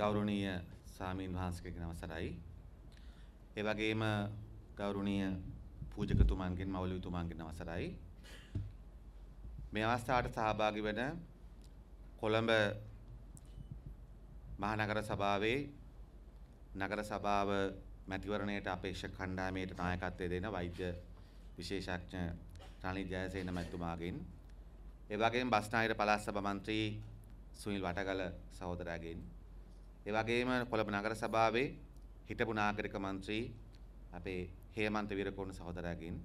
ගෞරවනීය සාමීන් වහන්සේගෙන් අවසරයි. ඒ වගේම ගෞරවනීය පූජකතුමන්ගෙන් මවලුතුමන්ගෙන් අවසරයි. මේ අවස්ථාවට සහභාගී වෙන කොළඹ මහනගර සභාවේ නගර සභාව මැතිවරණයට අපේක්ෂක කණ්ඩායමේට නායකත්වය දෙන වෛද්‍ය විශේෂඥ රණී ජයසේන මැතිතුමාගෙන් ඒ වගේම බස්නාහිර පළාත් සභා මන්ත්‍රී සුනිල් වටගල සහෝදරයාගෙන් ඒ වගේම කොළඹ නගර සභාවේ හිටපු නාගරික මන්ත්‍රී අපේ හේමන්ත වීරකෝණ සහෝදරයාගෙන්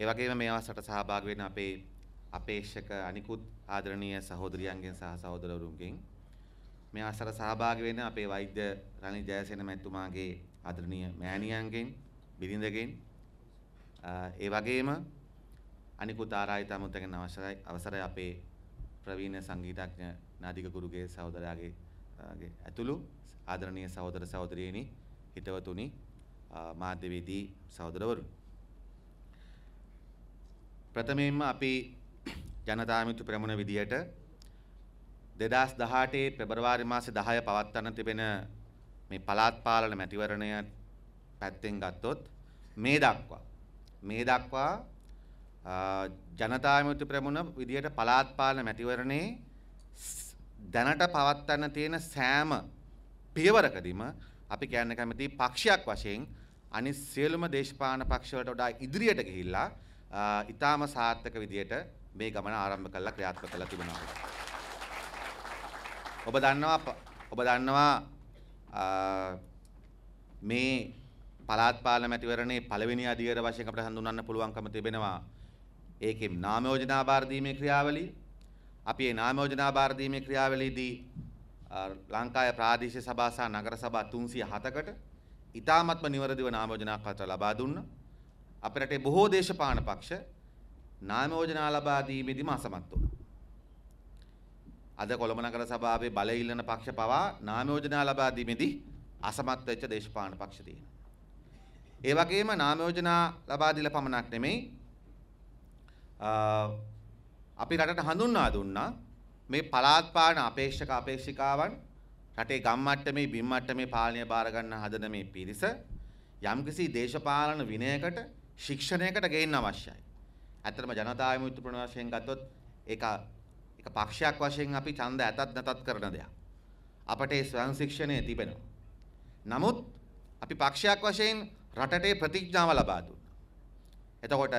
ඒ වගේම මේ අවස්ථාවට සහභාගී වෙන අපේ අපේක්ෂක අනිකුත් ආදරණීය සහෝදරියන්ගෙන් සහ සහෝදරවරුන්ගෙන් මේ අවස්ථාවට සහභාගී වෙන අපේ වෛද්‍ය රනිල් ජයසේන මැතිතුමාගේ ආදරණීය මෑණියන්ගෙන් බිරිඳගෙන් ඒ වගේම අනිකුත් ආරායිත අමුත්තගෙන් අවසරයි අවසරයි අපේ ප්‍රවීණ සංගීතඥ නාදික ගුරුගේ සහෝදරයාගේ ගේ ඇතුළු ආදරණීය සහෝදර සහෝදරියනි හිතවතුනි මාධ්‍යවේදී සහෝදරවරුනි ප්‍රථමයෙන්ම අපි ජනතාමිතු ප්‍රමුණ විදියට 2018 පෙබරවාරි මාසේ 10 පවත්වන්න තිබෙන මේ පළාත් පාලන මැතිවරණය පැත්තෙන් ගත්තොත් මේ දක්වා මේ දක්වා ජනතාමිතු ප්‍රමුණ විදියට පළාත් පාලන මැතිවරණේ දැනට පවත්වන්න තියෙන සෑම පියවරකදීම අපි කියන්න කැමති පක්ෂයක් වශයෙන් අනි සියලුම දේශපාන පක්ෂවලට වඩා ඉදිරියට ගිහිල්ලා ඉතාම සාර්ථක විදියට මේ ගමන ආරම්භ කළා ක්‍රියාත්මක කළා තිබෙනවා. ඔබ දන්නවා ඔබ දන්නවා මේ පළාත් පාලන මැතිවරණේ පළවෙනි අධිකාර වශයෙන් අපට හඳුන්වන්න පුළුවන්කම තිබෙනවා. ඒකේ නාම යෝජනා භාර දීමේ ක්‍රියාවලිය අපි මේ නාමයෝජනා භාර දීමේ ක්‍රියාවලියේදී ලංකාවේ ප්‍රාදේශීය සභා සහ නගර සභා 307කට ඉතාමත්ම නිවැරදිව නාමයෝජනා පත්‍ර ලබා දුන්නා. අපේ රටේ බොහෝ දේශපාලන පක්ෂ නාමයෝජනා ලබා දීමේදීම අසමත් වුණා. අද කොළඹ නගර සභාවේ බල ඉල්ලන පක්ෂ පවා නාමයෝජනා ලබා දීමේදී අසමත් වෙච්ච දේශපාලන පක්ෂ තියෙනවා. ඒ වගේම නාමයෝජනා ලබා දීලා පමණක් නෙමෙයි අපි රටට හඳුන්වා දුන්නා මේ පළාත් පාලන අපේක්ෂක අපේක්ෂිකාවන් රටේ ගම් මට්ටමේ බිම් මට්ටමේ පාලනය බාර ගන්න හදන මේ පිරිස යම්කිසි දේශපාලන විනයකට ශික්ෂණයකට ගේන්න අවශ්‍යයි. ඇත්තටම ජනතා විමුක්ති ප්‍රණ වශයෙන් ගත්තොත් ඒක ඒක පක්ෂයක් වශයෙන් අපි ඡන්ද ඇතත් නැතත් කරන දෙයක්. අපට ඒ ස්වයං ශික්ෂණය තිබෙනවා. නමුත් අපි පක්ෂයක් වශයෙන් රටට ප්‍රතිඥාව ලබා දුන්නා. එතකොට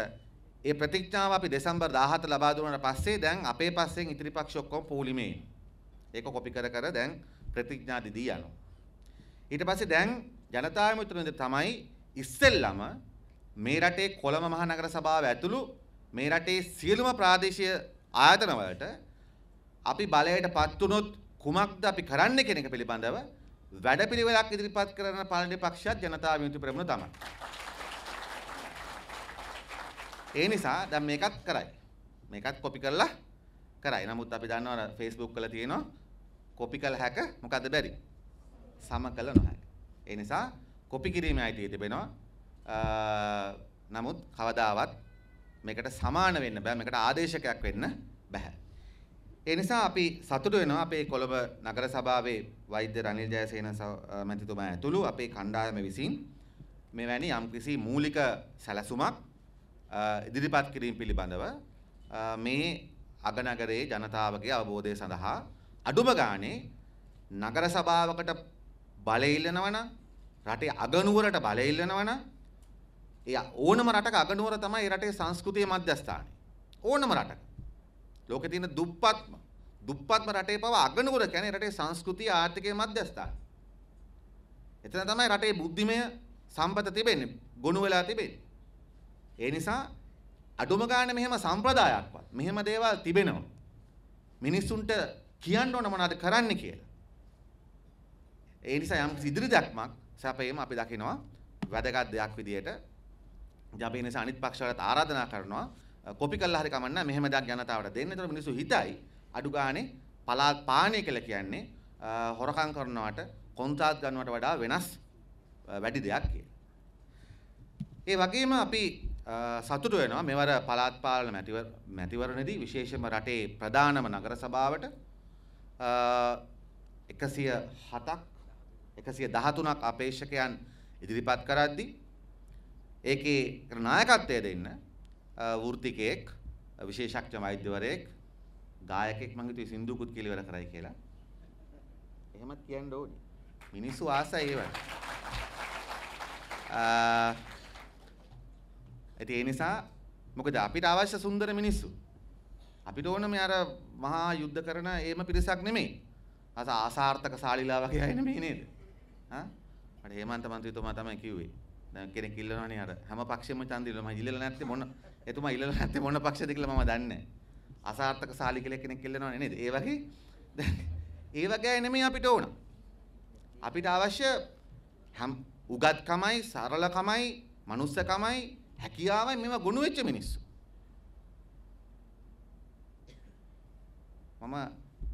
ඒ ප්‍රතිඥාව අපි දෙසැම්බර් 17 ලබා දුන්නාට පස්සේ දැන් අපේ පස්සෙන් ඉතිරි පක්ෂ ඔක්කොම පූලිමේ. ඒක කොපි කර කර දැන් ප්‍රතිඥා දිදී යනවා. ඊට පස්සේ දැන් ජනතා විමුක්ති තමයි ඉස්සෙල්ලම මේ රටේ කොළඹ මහනගර සභාව ඇතුළු මේ රටේ සියලුම ප්‍රාදේශීය ආයතන වලට අපි බලයටපත් වුණොත් කුමක්ද අපි කරන්න කියන එක පිළිබඳව වැඩපිළිවෙලක් ඉදිරිපත් කරන පාලන පක්ෂයත් ජනතා විමුක්ති පෙරමුණ තමයි. ඒ නිසා දැන් මේකත් කරයි. මේකත් කොපි කරලා කරයි. නමුත් අපි දන්නවා Facebook වල තියෙනවා කොපි කළ හැක මොකද්ද බැරි? සම කළ නොහැක. ඒ නිසා කොපි කිරීමේ අයිතිය තිබෙනවා. නමුත් කවදාවත් මේකට සමාන වෙන්න බෑ. මේකට ආදේශකයක් වෙන්න බෑ. ඒ නිසා අපි සතුටු වෙනවා අපේ කොළඹ නගර සභාවේ වෛද්‍ය රනිල් ජයසේන මැතිතුමා ඇතුළු අපේ කණ්ඩායම විසින් මෙවැනි යම්කිසි මූලික සැලසුමක් ඉදිරිපත් කිරීම පිළිබඳව මේ අගනගරයේ ජනතාවගේ අවබෝධය සඳහා අඩුම ගානේ නගර සභාවකට බලය ඉල්ලනවනම් රටේ අගනුවරට බලය ඉල්ලනවනම් ඒ ඕනම රටක අගනුවර තමයි රටේ සංස්කෘතිය මධ්‍යස්ථානය. ඕනම රටක. ලෝකේ තියෙන දුප්පත්ම දුප්පත්ම රටේ පව අගනුවර කියන්නේ රටේ සංස්කෘතිය ආර්ථිකය මධ්‍යස්ථානය. එතන තමයි රටේ බුද්ධිමය සම්පත තිබෙන්නේ. ගොනු වෙලා තිබෙන්නේ. ඒ නිසා අඩුම ගානේ මෙහෙම සම්ප්‍රදායක්වත් මෙහෙම දේවල් තිබෙනවා. මිනිස්සුන්ට කියන්න ඕන මොනවද කරන්න කියලා. ඒ නිසා යම් ඉදිරි දක්මක් සැපේම අපි දකිනවා වැදගත් දෙයක් විදියට. අපි නිසා අනිත් පක්ෂවලට ආරාධනා කරනවා කොපි කළා හරි කමන්න මෙහෙම දෙයක් ජනතාවට දෙන්න. ඒතර මිනිස්සු හිතයි අඩු ගානේ පලාත් පානය කියලා කියන්නේ හොරකම් කරනවට කොන්ත්‍රාත් ගන්නවට වඩා වෙනස් වැඩි දෙයක් කියලා. ඒ වගේම අපි සතුට වෙනවා මෙවර පළාත් පාලන මැතිවර මැතිවරණයේදී විශේෂම රටේ ප්‍රධානම නගර සභාවට 107ක් 113ක් අපේක්ෂකයන් ඉදිරිපත් කරද්දී ඒකේ නායකත්වය දෙන්න වෘත්තිකයෙක් විශේෂඥ වෛද්‍යවරයෙක් ගායකෙක් මං හිතුවේ සින්දුකුත් කියලා ඉවර කරයි කියලා. එහෙමත් කියන්න ඕනේ. මිනිස්සු ආසයි ඒවට. ඒ නිසා මොකද අපිට අවශ්‍ය සුන්දර මිනිස්සු. අපිට ඕන මේ අර මහා යුද්ධ කරන ඒම පිරිසක් නෙමෙයි. අස ආසාර්ථක ශාලිලා වගේ අය නෙමෙයි නේද? හා? මට හේමන්ත මන්ත්‍රීතුමා තමයි කිව්වේ. දැන් කෙනෙක් ඉල්ලනවනේ අර හැම පක්ෂෙම ඡන්ද ඉල්ලනවා. මම ඉල්ලලා නැත්තේ මොන එතුමා ඉල්ලලා නැත්තේ මොන පක්ෂද කියලා මම දන්නේ නැහැ. අසාර්ථක ශාලි කියලා කෙනෙක් ඉල්ලනවනේ නේද? ඒ වගේ ඒ වගේ අය නෙමෙයි අපිට ඕන. අපිට අවශ්‍ය උගත්කමයි සරලකමයි මනුස්සකමයි හැකියාවෙන් මේවා ගොනු වෙච්ච මිනිස්සු. මම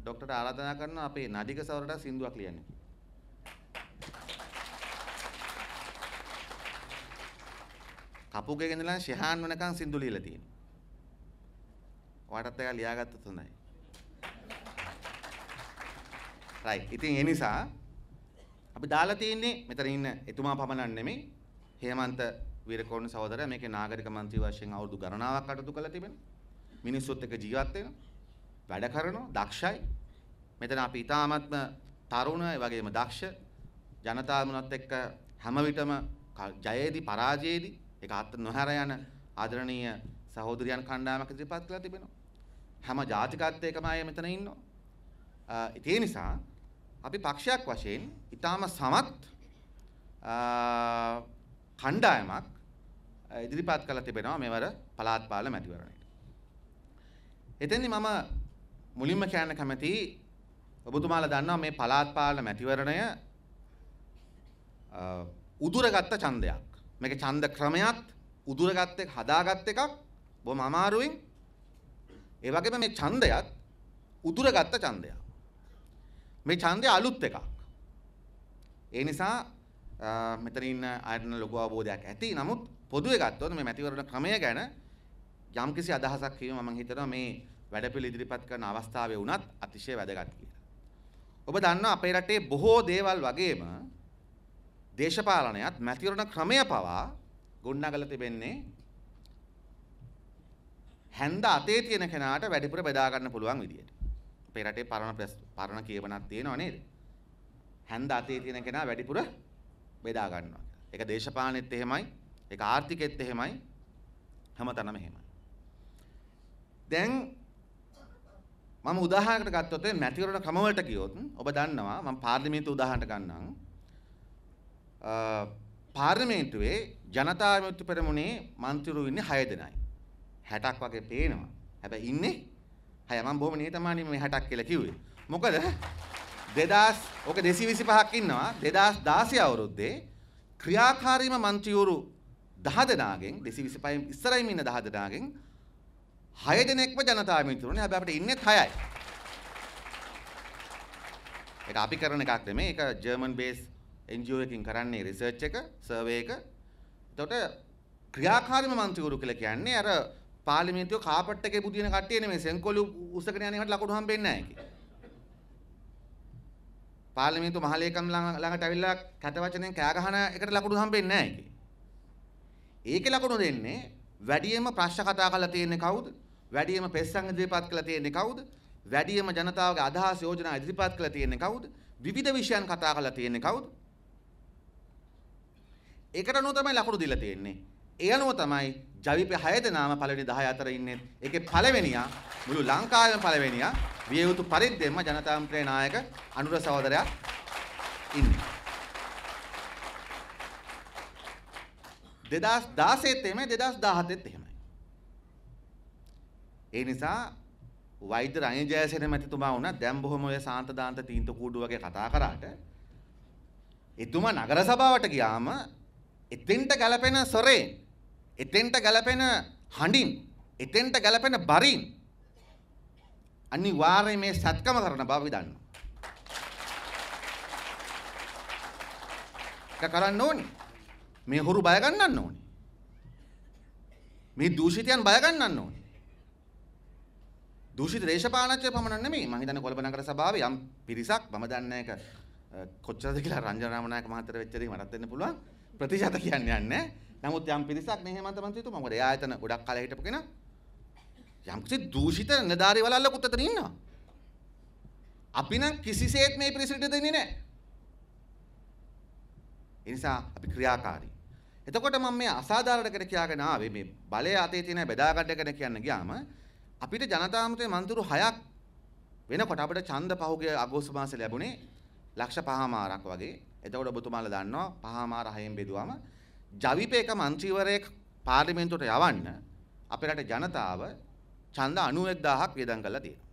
ડોක්ටර් ආරාධනා කරනවා අපේ නදික සවරට සින්දුවක් ලියන්න කියලා. කපුගේ ගෙනලා ශිහාන් වෙනකන් සින්දු ලියලා තියෙනවා. ඔයාටත් එක ලියාගත්තොත් හොඳයි. right. ඉතින් ඒ නිසා අපි දාලා තියෙන්නේ මෙතන ඉන්න එතුමා පමණක් නෙමෙයි හේමන්ත වීරකෝණ සහෝදරයා මේකේ නාගරික මන්ත්‍රී වශයෙන් අවුරුදු ගණනාවක් කටයුතු කළා තිබෙනවා. මිනිස්සුත් එක්ක ජීවත් වෙනවා. වැඩ කරනවා, දක්ෂයි. මෙතන අපි ඊ타මත්ම තරුණ, ඒ වගේම දක්ෂ ජනතාවුණත් එක්ක හැම විටම ජයේදී පරාජයේදී ඒක අත් නොහැර යන ආදරණීය සහෝදරියන් කණ්ඩායමක් ඉදිරිපත් කරලා තිබෙනවා. හැම ජාතිකත් එක්කමයි මෙතන ඉන්නවා. ඒ නිසා අපි පක්ෂයක් වශයෙන් ඊටාම සමත් කණ්ඩායමක් ඉදිරිපත් කළ තිබෙනවා මෙවර පළාත් පාල මැතිවරණයට. එතෙන්දි මම මුලින්ම කියන්න කැමති ඔබතුමාලා දන්නවා මේ පළාත් පාල මැතිවරණය උදුරගත්ත ඡන්දයක්. මේක ඡන්ද ක්‍රමයක් උදුරගත්ත එක හදාගත්ත එකක් බොහොම අමාරුවෙන් ඒ වගේම මේ ඡන්දයත් උදුරගත්ත ඡන්දයක්. මේ ඡන්දය අලුත් එකක්. ඒ නිසා මෙතරින්න අයන ලොකු අවබෝධයක් ඇති නමුත් පොදුවේ ගත්තොත් මේ මැතිවරණ ක්‍රමය ගැන යම්කිසි අදහසක් කියව මම හිතනවා මේ වැඩපිළිවෙල ඉදිරිපත් කරන අවස්ථාවේ වුණත් අතිශය වැදගත් කියලා. ඔබ දන්නවා අපේ රටේ බොහෝ දේවල් වගේම දේශපාලනයත් මැතිවරණ ක්‍රමය පවා ගොඩනගලා තිබෙන්නේ හැන්ද අතේ තියෙන කෙනාට වැඩිපුර බෙදා ගන්න පුළුවන් විදියට. අපේ රටේ පරණ පරණ කියවණක් තියෙනව නේද? හැන්ද අතේ තියෙන කෙනා වැඩිපුර බෙදා ගන්නවා කියලා. ඒක දේශපාලනෙත් එහෙමයි, ඒක ආර්ථිකෙත් එහෙමයි, හැමතැනම එහෙමයි. දැන් මම උදාහරණයකට ගත්තොත් මේ මැතිවරණ ක්‍රමවලට ගියොත් ඔබ දන්නවා මම පාර්ලිමේන්තුව උදාහරණට ගන්නම්. පාර්ලිමේන්තුවේ ජනතා විමුක්ති පෙරමුණේ മന്ത്രിවරු ඉන්නේ 6 දෙනයි. 60ක් වගේ පේනවා. හැබැයි ඉන්නේ 6 මම බොහොම නිහතමානීව මේ 60ක් කියලා කිව්වේ. මොකද දෙදස් ඕක දෙසි විසි පහක් ඉන්නවා දෙදස් දාසය අවුරුද්දේ ක්‍රියාකාරීම මන්ත්‍රියවරු දහ දෙනාගෙන් දෙසි විසි පයිම් ඉස්සරයිම ඉන්න දහ දෙනාගෙන් හය දෙනෙක්ම ජනතාමිතුරුණ හැබ අපට ඉන්න හයයි. එක අපි කරන එකක් නෙමේ එක ජර්මන් බේස් එන්ජෝ එකින් කරන්නේ රිසර්ච් එක සර්වේ එක එතකොට ක්‍රියාකාරීම මන්ත්‍රිවරු කියලා කියන්නේ අර පාර්ලිමේන්තුව කාපට් එකේ බුදින කට්ටිය නෙමෙයි සෙන්කොළු උස්සගෙන යන එකට ලකුණු හම්බෙන්නේ නැහැ ඒකේ. පාර්ලිමේන්තු මහලේකම් ළඟට ඇවිල්ලා කැත වචනෙන් කෑ ගහන එකට ලකුණු හම්බෙන්නේ නැහැ ඒකේ. ඒකේ ලකුණු දෙන්නේ වැඩියෙන්ම ප්‍රශ්න කතා කරලා තියෙන්නේ කවුද? වැඩියෙන්ම පෙස්සන් ඉදිරිපත් කරලා තියෙන්නේ කවුද? වැඩියෙන්ම ජනතාවගේ අදහස් යෝජනා ඉදිරිපත් කරලා තියෙන්නේ කවුද? විවිධ විෂයන් කතා කරලා තියෙන්නේ කවුද? ඒකට අනුව තමයි ලකුණු දීලා තියෙන්නේ. ඒ අනුව තමයි ජවිප 6 දෙනාම පළවෙනි 10 අතර ඉන්නේ. ඒකේ පළවෙනියා මුළු ලංකාවේම පළවෙනියා විය යුතු පරිද්දෙන්ම ජනතාන්ත්‍රයේ නායක අනුර සහෝදරයා ඉන්නේ. 2016 එහෙමයි 2017 එහෙමයි. ඒ නිසා වෛද්‍ය රනිල් ජයසේන මැතිතුමා වුණා දැන් බොහොම ඔය සාන්ත දාන්ත තීන්ත කූඩු වගේ කතා කරාට එතුමා නගර සභාවට ගියාම එතෙන්ට ගැලපෙන සොරේ එතෙන්ට ගලපෙන හඬින් එතෙන්ට ගලපෙන බරින් අනිවාර්යයෙන් මේ සත්කම කරන බව දන්නවා. ඒක කරන්න ඕනේ. මේ හොරු බය ගන්නන්න ඕනේ. මේ දූෂිතයන් බය ගන්නන්න ඕනේ. දූෂිත දේශපාලනඥය පමණක් නෙමෙයි මම හිතන්නේ කොළඹ නගර සභාවේ යම් පිරිසක් මම දන්නේ ඒක කොච්චරද කියලා රංජන රාමනායක මහත්තයා වෙච්ච දේ මටත් දෙන්න පුළුවන් ප්‍රතිශත කියන්නේ නැහැ. නමුත් යම් පිරිසක් මේ හේමන්ත මන්ත්‍රීතුමා මොකද එයා එතන ගොඩක් කාලෙ හිටපු කෙනා යම්කිසි දූෂිත නදාරි වලල්ලකුත් එතන ඉන්නවා. අපි නම් කිසිසේත් මේ පිරිසට දෙන්නේ නැහැ. ඒ නිසා අපි ක්‍රියාකාරී. එතකොට මම මේ අසාධාරණ කෙනෙක් කියාගෙන ආවේ මේ බලය අතේ තියෙන බෙදා ගන්න කෙනෙක් කියන්න ගියාම අපිට ජනතාමතේ මන්තුරු හයක් වෙනකොට අපිට ඡන්ද පහුගේ අගෝස්තු මාසේ ලැබුණේ ලක්ෂ 5මාරක් වගේ. එතකොට ඔබතුමාලා දන්නවා 5මාර හයෙන් බෙදුවම ජවිපේක මන්ත්‍රීවරයෙක් පාර්ලිමේන්තුවට යවන්න අපේ රටේ ජනතාව ඡන්ද 91000ක් වියදම් කරලා තියෙනවා.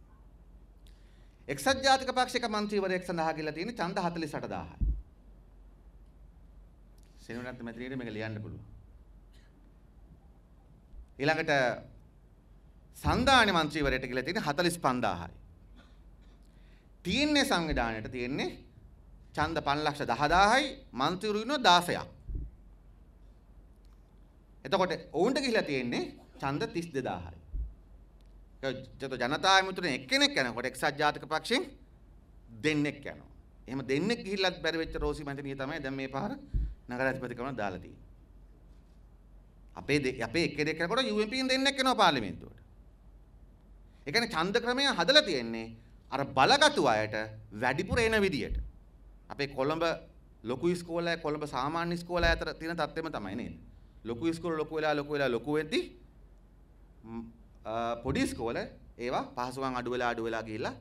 එක්සත් ජාතික පක්ෂයක මන්ත්‍රීවරයෙක් සඳහා කියලා තියෙන ඡන්ද 48000යි. සෙනවිරත් මැතිණියට මේක ලියන්න පුළුවන්. ඊළඟට සංධාන මන්ත්‍රීවරයට කියලා තියෙන 45000යි. තියෙන්නේ සංවිධානයට තියෙන්නේ ඡන්ද 510000යි මන්ත්‍රීවරු ඉන්නවා 16ක්. එතකොට ඔවුන්ට ගිහිලා තියෙන්නේ ඡන්ද 32000යි. ඒත් ජනතා ඇමතුනේ එක්කෙනෙක් යනකොට එක්සත් ජාතික පක්ෂෙන් දෙන්නෙක් යනවා. එහෙම දෙන්නෙක් ගිහිල්ලත් බැරි වෙච්ච රෝසි මැතිණිය තමයි දැන් මේ පාර නගරාධිපතිකම දාලා තියෙන්නේ. අපේ අපේ එක දෙක කරනකොට UMP න් දෙන්නෙක් එනවා පාර්ලිමේන්තුවට. ඒ කියන්නේ ඡන්ද ක්‍රමය හදලා තියෙන්නේ අර බලගතු අයට වැඩිපුර එන විදියට. අපේ කොළඹ ලොකු ඉස්කෝලේ කොළඹ සාමාන්‍ය ඉස්කෝලේ අතර තියෙන තත්ත්වෙම තමයි නේද? ලොකු ඉස්කෝල ලොකු වෙලා ලොකු වෙලා ලොකු වෙද්දි පොඩි ඉස්කෝල ඒවා පහසුකම් අඩු වෙලා අඩු වෙලා ගිහිල්ලා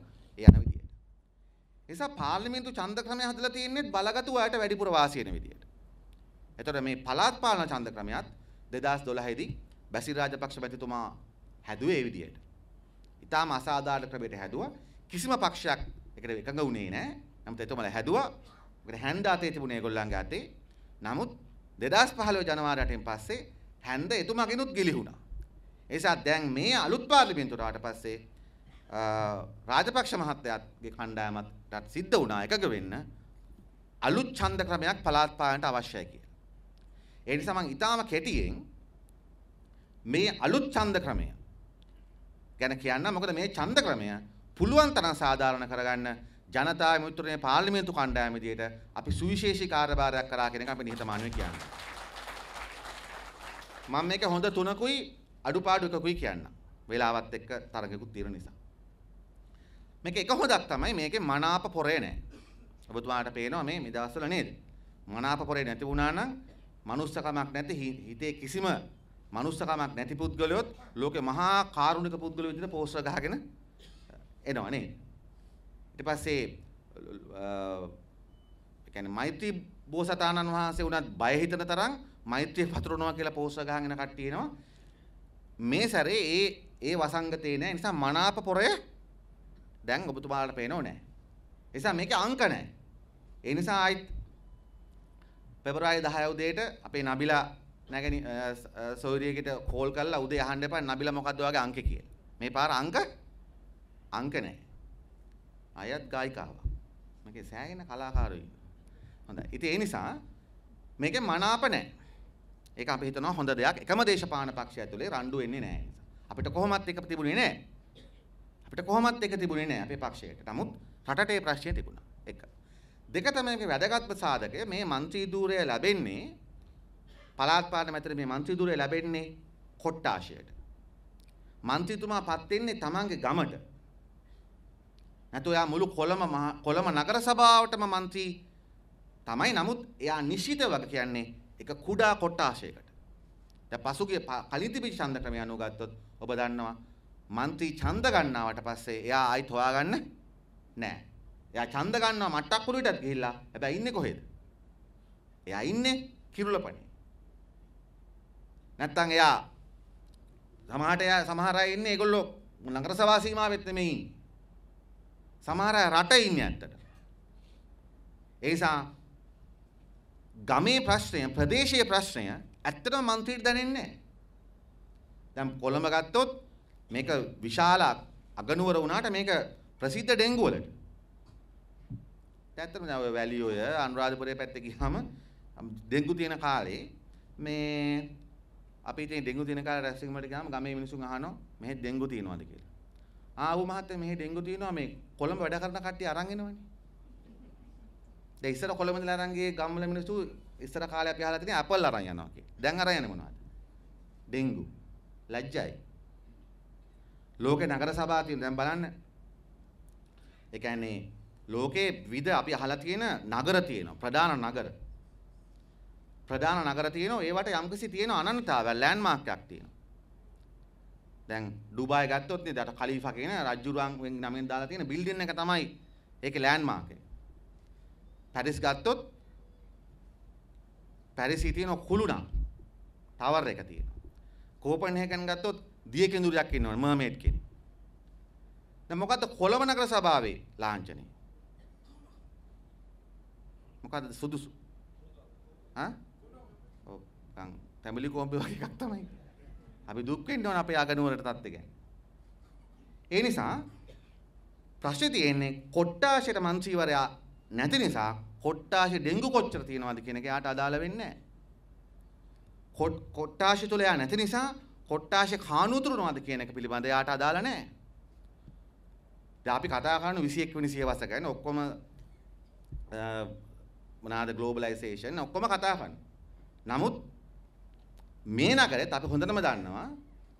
යන විදියට. නිසා පාර්ලිමේන්තු ඡන්ද ක්‍රමය හදලා තියෙන්නේ බලගතු අයට වැඩිපුර වාසිය වෙන විදියට. එතකොට මේ පළාත් පාලන ඡන්ද ක්‍රමයත් 2012 දී බැසිල් රාජපක්ෂ මැතිතුමා හැදුවේ ඒ විදියට. ඊටාම අසාධාරණ ක්‍රමයකට හැදුවා. කිසිම පක්ෂයක් එකට එකඟ වුණේ නැහැ. නමුත් එතුමලා හැදුවා. මොකද හැන්දාතේ තිබුණේ ඒගොල්ලන්ගේ අතේ. නමුත් 2015 ජනවාරයටෙන් පස්සේ හැන්ද එතුමගෙනුත් ගිලිහුණා. ඒ නිසා දැන් මේ අලුත් පාර්ලිමේන්තුවට ආවට පස්සේ රාජපක්ෂ මහත්තයාගේ කණ්ඩායමට සිද්ධ වුණා එකග වෙන්න අලුත් ඡන්ද ක්‍රමයක් පළාත් පාලනයට අවශ්‍යයි කියලා. ඒ නිසා මම ඊටාම කෙටියෙන් මේ අලුත් ඡන්ද ක්‍රමය ගැන කියන්න මොකද මේ ඡන්ද ක්‍රමය පුළුවන් තරම් සාධාරණ කරගන්න ජනතා විමුක්තිය පාර්ලිමේන්තු කණ්ඩායම විදියට අපි සුවිශේෂී කාර්යභාරයක් කරා කියන එක අපි නිහතමානීව කියන්නේ. මම මේක හොඳ තුනකුයි අඩුපාඩු එකකුයි කියන්න. වේලාවත් එක්ක තරගයකුත් తీරන නිසා. මේක එක හොඳක් තමයි මේකේ මනාප pore නෑ. ඔබතුමාට පේනවා මේ මේ දවස්වල නේද? මනාප pore නැති වුණා නම් මනුස්සකමක් නැති හිතේ කිසිම මනුස්සකමක් නැති පුද්ගලයොත් ලෝකේ මහා කාරුණික පුද්ගලයෝ විදිහට පෝස්ටර් ගහගෙන එනවා නේද? ඊට පස්සේ ඒ කියන්නේ මෛත්‍රී බෝසතාණන් වහන්සේ උනත් බය හිතන තරම් මෛත්‍රිය පතුරවනවා කියලා පෝස්ට් ගහගෙන එන කට්ටිය එනවා. මේ සැරේ ඒ ඒ වසංගතේ නෑ. නිසා මනාප pore දැන් ඔබතුමාලට පේනෝ නෑ. නිසා මේකේ අංක නෑ. ඒ නිසා ආයිත් පෙබරවාරි 10 උදේට අපේ නබිලා නැගනි සෞරියකට කෝල් කරලා උදේ අහන්න එපා නබිලා මොකද්ද ඔයාගේ අංක කියලා. මේ පාර අංක අංක නෑ. අයත් ගායිකාවක්. මේකේ සෑහෙන කලාකාරයෝ ඉන්නවා. හොඳයි. ඉතින් ඒ නිසා මේකේ මනාප නැහැ. ඒක අපි හිතනවා හොඳ දෙයක්. එකම දේශපාලන පක්ෂය ඇතුලේ රණ්ඩු වෙන්නේ නැහැ. අපිට කොහොමත් එක තිබුණේ නැහැ. අපිට කොහොමත් එක තිබුණේ නැහැ අපේ පක්ෂයට. නමුත් රටට ඒ ප්‍රශ්නේ තිබුණා. එක. දෙක තමයි මේකේ වැදගත්ම සාධකය. මේ മന്ത്രി ධූරය ලැබෙන්නේ පළාත් පාර්ලිමේන්තුවේ මැතිර මේ മന്ത്രി ධූරය ලැබෙන්නේ කොට්ටාශයට. മന്ത്രിතුමා පත් වෙන්නේ තමන්ගේ ගමට. නැතු එයා මුළු කොළම කොළම නගර සභාවටම മന്ത്രി තමයි නමුත් එයා නිශ්චිතව කියන්නේ එක කුඩා කොට්ටාශයකට. දැන් පසුගිය කලින් තිබිච්ච ඡන්ද ක්‍රමය අනුව ගත්තොත් ඔබ දන්නවා മന്ത്രി ඡන්ද ගන්නවට පස්සේ එයා ආයිත් හොයාගන්න නෑ. එයා ඡන්ද ගන්නවා මට්ටක් කුරුවිටත් ගිහිල්ලා හැබැයි ඉන්නේ කොහෙද? එයා ඉන්නේ කිරුළපනේ. නැත්තම් එයා සමහරට එයා සමහර අය ඉන්නේ ඒගොල්ලෝ නගර සභා සීමාවෙත් නෙමෙයි ඉන්නේ. සමහර රට ඉන්නේ ඇත්තට. ඒ නිසා ගමේ ප්‍රශ්නය ප්‍රදේශීය ප්‍රශ්නය ඇත්තටම മന്ത്രിට දැනෙන්නේ නැහැ. දැන් කොළඹ ගත්තොත් මේක විශාල අගනුවර වුණාට මේක ප්‍රසිද්ධ ඩෙන්ගු වලට. ඇත්තටම දැන් ඔය වැලිය ඔය අනුරාධපුරයේ පැත්තේ ගියාම ඩෙන්ගු තියෙන කාලේ මේ අපි ඉතින් ඩෙන්ගු තියෙන කාලේ රැස්වීමකට ගියාම ගමේ මිනිස්සුන් අහනවා මෙහෙ ඩෙන්ගු තියෙනවද කියලා. ආ ඌ මහත්තයා මෙහි ඩෙන්ගු තියෙනවා මේ කොළඹ වැඩ කරන කට්ටිය අරන් එනවනේ. දැන් ඉස්සර කොළඹ ඉඳලා අරන් ගියේ ගම්වල මිනිස්සු ඉස්සර කාලේ අපි අහලා තියෙන ඇපල් අරන් යනවා කියලා. දැන් අරන් යන්නේ මොනවද? ඩෙන්ගු. ලැජ්ජයි. ලෝකේ නගර සභා තියෙන දැන් බලන්න. ඒ කියන්නේ ලෝකේ විද අපි අහලා තියෙන නගර තියෙනවා ප්‍රධාන නගර. ප්‍රධාන නගර තියෙනවා ඒවට යම්කිසි තියෙන අනන්‍යතාවය ලෑන්ඩ්මාර්ක් එකක් තියෙනවා. දැන් ඩුබායි ගත්තොත් නේද අර ඛලීෆා කියන රජුරුවන්ගෙන් නමෙන් දාලා තියෙන බිල්ඩින් එක තමයි ඒකේ ලෑන්ඩ් මාක් එක. පැරිස් ගත්තොත් පැරිසි තියෙන කුළුණා ටවර් එක තියෙනවා. කෝපන්හේගන් ගත්තොත් දිය කෙඳුරක් ඉන්නවනේ මර්මේඩ් කෙනෙක්. දැන් මොකද්ද කොළඹ නගර සභාවේ ලාංඡනය? මොකද්ද සුදුසු? ආ? ඔව්. දැන් ෆැමිලි කෝම්බේ වගේ එකක් තමයි. අපි දුක් වෙන්න ඕන අපේ අගනුවරට තත්ත්ව ගැන. ඒ නිසා ප්‍රශ්නේ තියෙන්නේ කොට්ටාෂයට මන්ත්‍රීවරයා නැති නිසා කොට්ටාෂේ ඩෙන්ගු කොච්චර තියෙනවද කියන එක යාට අදාළ වෙන්නේ නැහැ. කොට්ටාෂේ තුල යා නැති නිසා කොට්ටාෂේ කානූතුරුනවද කියන එක පිළිබඳ යාට අදාළ නැහැ. දැන් අපි කතා කරන 21 වෙනි සියවස ගැන ඔක්කොම මොනවාද ග්ලෝබලයිසේෂන් ඔක්කොම කතා කරනවා. නමුත් මේ නගරෙත් අපි හොඳටම දන්නවා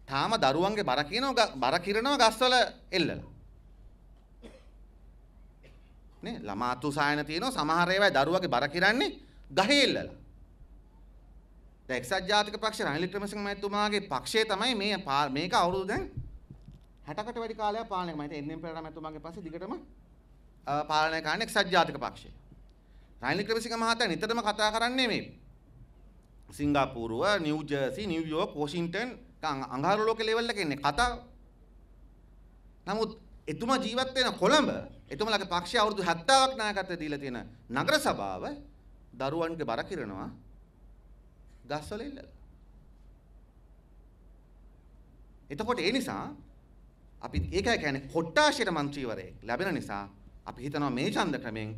තාම දරුවන්ගේ බර කියනවා බර කිරනවා ගස්වල එල්ලලා. නේ ළමාතු සායන තියෙනවා සමහර ඒවායි දරුවගේ බර කිරන්නේ ගහේ එල්ලලා. දැන් එක්සත් ජාතික පක්ෂ රනිල් වික්‍රමසිංහ මහත්මයාගේ පක්ෂය තමයි මේ මේක අවුරුදු දැන් 60කට වැඩි කාලයක් පාලනය කරනවා. ඉතින් එන් එම් පෙරේරා මහත්මයාගේ පස්සේ දිගටම පාලනය කරන එක්සත් ජාතික පක්ෂය. රනිල් වික්‍රමසිංහ මහතා නිතරම කතා කරන්නේ මේ සිංගපූරුව නිව්ජර්සි නිව්යෝක් වොෂින්ටන් අඟහරු ලෝක ලෙවල් එක ඉන්නේ කතාව. නමුත් එතුමා ජීවත් වෙන කොළඹ එතුමාලගේ පක්ෂය අවුරුදු 70ක් නායකත්වය දීලා තියෙන නගර සභාව දරුවන්ගේ බර කිරනවා ගස්වල ඉල්ලලා. එතකොට ඒ නිසා අපි ඒකයි කියන්නේ කොට්ටාශයට മന്ത്രിවරයෙක් ලැබෙන නිසා අපි හිතනවා මේ ඡන්ද ක්‍රමෙන්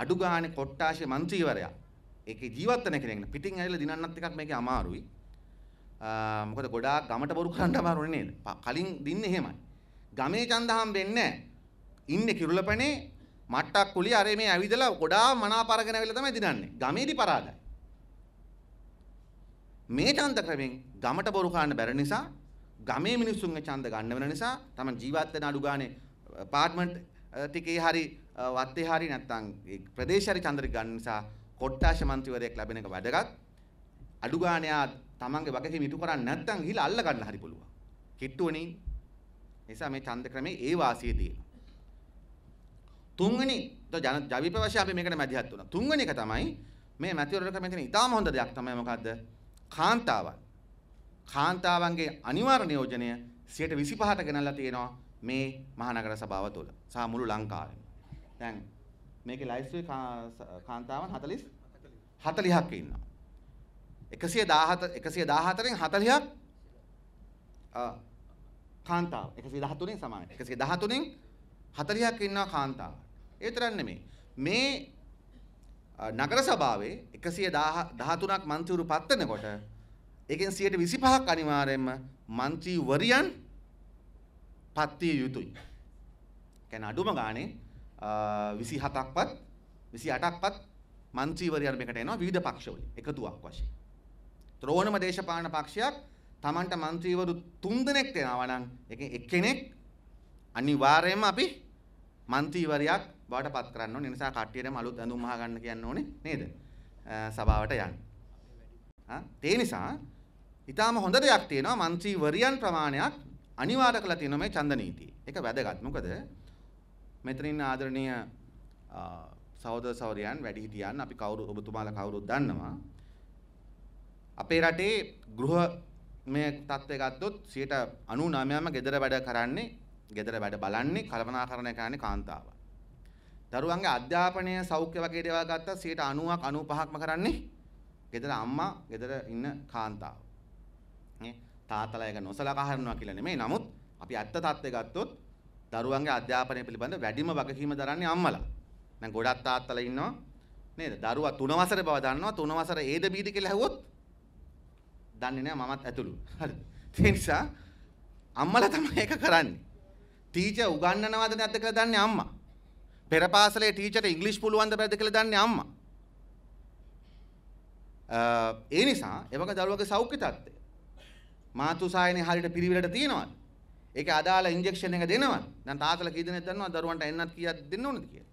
අඩු ගානේ කොට්ටාශය മന്ത്രിවරයා ඒක ජීවත්වන කෙනෙක් පිටින් ඇවිල්ලා දිනන්නත් එකක් මේකේ අමාරුයි. මොකද ගොඩාක් ගමට බොරු කරන්න අමාරුනේ නේද? කලින් දින්නේ එහෙමයි. ගමේ ඡන්ද හම්බෙන්නේ නැහැ. ඉන්නේ කිරුළපනේ මට්ටක් කුලිය අර මේ ඇවිදලා ගොඩාක් මනාප අරගෙන ඇවිල්ලා තමයි දිනන්නේ. ගමේදි පරාදයි. මේ ඡන්ද ක්‍රමෙන් ගමට බොරු කාන්න බැරි නිසා ගමේ මිනිස්සුන්ගේ ඡන්ද ගන්න වෙන නිසා තමයි ජීවත් වෙන අඩු ගානේ අපාර්ට්මන්ට් ටිකේ හරි වත්තේ හරි නැත්තම් ප්‍රදේශ හරි ඡන්ද ගන්න නිසා කොට්ටාශ මන්ත්‍රීවරයෙක් ලැබෙන එක වැඩගත්. අඩු ගාණ එයා තමන්ගේ වගකීම ඉටු කරන්නේ නැත්නම් ගිහිල්ලා අල්ල ගන්න හරි පුළුවන්. කිට්ටුවනේ. නිසා මේ ඡන්ද ක්‍රමේ ඒ වාසිය තියෙනවා. තුන්වෙනි ජන ජවිප වශයෙන් අපි මේකට මැදිහත් වුණා. තුන්වෙනි එක තමයි මේ මැතිවරණ ක්‍රමයේ තියෙන ඉතාම හොඳ දෙයක් තමයි මොකද්ද? කාන්තාවන්. කාන්තාවන්ගේ අනිවාර්ය නියෝජනය 25%ට ගෙනල්ලා තියෙනවා මේ මහනගර සභාව තුළ. සහ මුළු ලංකාවෙම. දැන් මේකේ ලයිස්ට් එකේ කාන්තාවන් 40 40ක් ඉන්නවා. 117 114න් 40ක් කාන්තාව. 113න් සමානයි. 113න් 40ක් ඉන්නවා කාන්තාව. ඒ විතරක් නෙමෙයි. මේ නගර සභාවේ 113ක් මන්ත්‍රීවරු පත්වෙනකොට ඒකෙන් 125ක් අනිවාර්යයෙන්ම මන්ත්‍රීවරියන් පත්විය යුතුයි. කියන්නේ අඩුම ගානේ 27ක්වත් 28ක්වත් മന്ത്രിවරයන් මේකට එනවා විවිධ පක්ෂවලින් එකතුවක් වශයෙන්. ත්‍රෝණම දේශපාලන පක්ෂයක් Tamanට മന്ത്രിවරු 3 දෙනෙක් එනවා නම් එකෙන් එක්කෙනෙක් අනිවාර්යයෙන්ම අපි മന്ത്രിවරයක් බවට පත් කරන්න ඕනේ. ඒ නිසා කට්ටියටම අලුත් ඇඳුම් අහ ගන්න කියන්න ඕනේ නේද? සභාවට යන්න. ආ ඒ නිසා ඊටාම හොඳ දෙයක් තියෙනවා മന്ത്രിවරියන් ප්‍රමාණයක් අනිවාර්ය කරලා තියෙනවා මේ ඡන්ද නීතිය. ඒක වැදගත්. මොකද මෙතනින් ආදරණීය සහෝදර සහෝදරයන් වැඩිහිටියන් අපි කවුරු ඔබතුමාලා කවුරුත් දන්නවා. අපේ රටේ ගෘහ මේ තත්ත්වය ගත්තොත් 99%ම gedara වැඩ කරන්නේ gedara වැඩ බලන්නේ කලමනාකරණය කරන්නේ කාන්තාව. දරුවන්ගේ අධ්‍යාපනය සෞඛ්‍ය වගේ දේවල් ගත්තත් 90ක් 95ක්ම කරන්නේ gedara අම්මා gedara ඉන්න කාන්තාව. නේ තාත්තලා එක නොසලකා හරිනවා කියලා නෙමෙයි. නමුත් අපි ඇත්ත තත්ත්වය ගත්තොත් දරුවන්ගේ අධ්‍යාපනය පිළිබඳ වැඩිම වගකීම දරන්නේ අම්මලා. දැන් ගොඩක් තාත්තලා ඉන්නවා නේද? දරුවා 3 වසරේ බව දන්නවා. 3 වසර ඒද බීද කියලා ඇහුවොත් දන්නේ නැහැ මමත් ඇතුළු. හරිද? ඒ නිසා අම්මලා තමයි ඒක කරන්නේ. ටීචර් උගන්වනවද නැද්ද කියලා දන්නේ අම්මා. පෙර පාසලේ ටීචර් ඉංග්‍රීසි පුළුවන්ද බැද්ද කියලා දන්නේ අම්මා. ඒ නිසා එවක දරුවගේ සෞඛ්‍ය තත්ත්වය මාතු සායනේ හරියට පිළිවෙලට තියනවාද? ඒකේ අදාළ ඉන්ජෙක්ෂන් එක දෙනවා. දැන් තාත්තලා කී දෙනෙක් දන්නවා දරුවන්ට එන්නත් කීයක් දෙන්න ඕනද කියලා.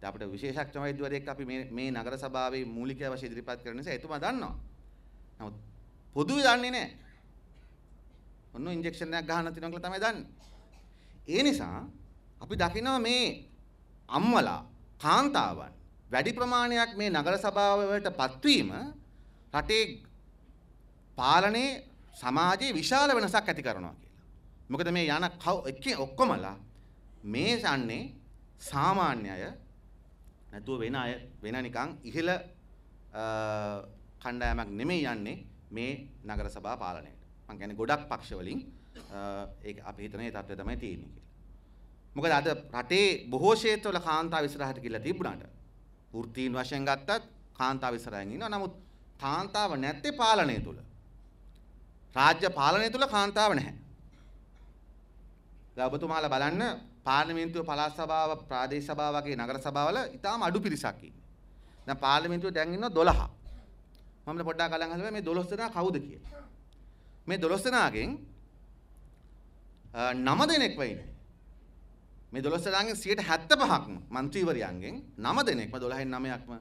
දැන් අපිට විශේෂඥ වෛද්‍යවරයෙක් අපි මේ මේ නගර සභාවේ මූලික අවශ්‍ය ඉදිරිපත් කරන නිසා එතුමා දන්නවා. නමුත් පොදුවේ දන්නේ නැහැ. ඔන්න ඉන්ජෙක්ෂන් එකක් ගහන්න තියෙනවා කියලා තමයි දන්නේ. ඒ නිසා අපි දකිනවා මේ අම්මලා කාන්තාවන් වැඩි ප්‍රමාණයක් මේ නගර සභාවට පත්වීම රටේ පාලනයේ සමාජයේ විශාල වෙනසක් ඇති කරනවා මොකද මේ යන කව ඔක්කොමලා මේ යන්නේ සාමාන්‍ය අය නැතුව වෙන අය වෙන නිකන් ඉහළ කණ්ඩායමක් නෙමෙයි යන්නේ මේ නගර සභා පාලනයට. මම කියන්නේ ගොඩක් පක්ෂ වලින් ඒක අපි හිතන ඒ තත්ත්වය තමයි තියෙන්නේ කියලා. මොකද අද රටේ බොහෝ ක්ෂේත්‍රවල කාන්තාව ඉස්සරහට කියලා තිබුණාට වෘත්තීන් වශයෙන් ගත්තත් කාන්තාව ඉස්සරහින් ඉන්නවා. නමුත් කාන්තාව නැත්තේ පාලනය තුල. රාජ්‍ය පාලනය තුල කාන්තාව නැහැ. දැන් ඔබතුමාලා බලන්න පාර්ලිමේන්තුව පළාත් සභාව ප්‍රාදේශ සභාව වගේ නගර සභාවල ඊටාම අඩු පිරිසක් ඉන්නේ. දැන් පාර්ලිමේන්තුවේ දැන් ඉන්නවා 12. මම පොඩ්ඩක් අලං හදලා මේ 12 දෙනා කවුද කියලා. මේ 12 දෙනාගෙන් 9 දෙනෙක් වෙන්නේ. මේ 12 දෙනාගෙන් 75%ක්ම മന്ത്രിවරයන්ගෙන් 9 දෙනෙක්ම 12න් 9ක්ම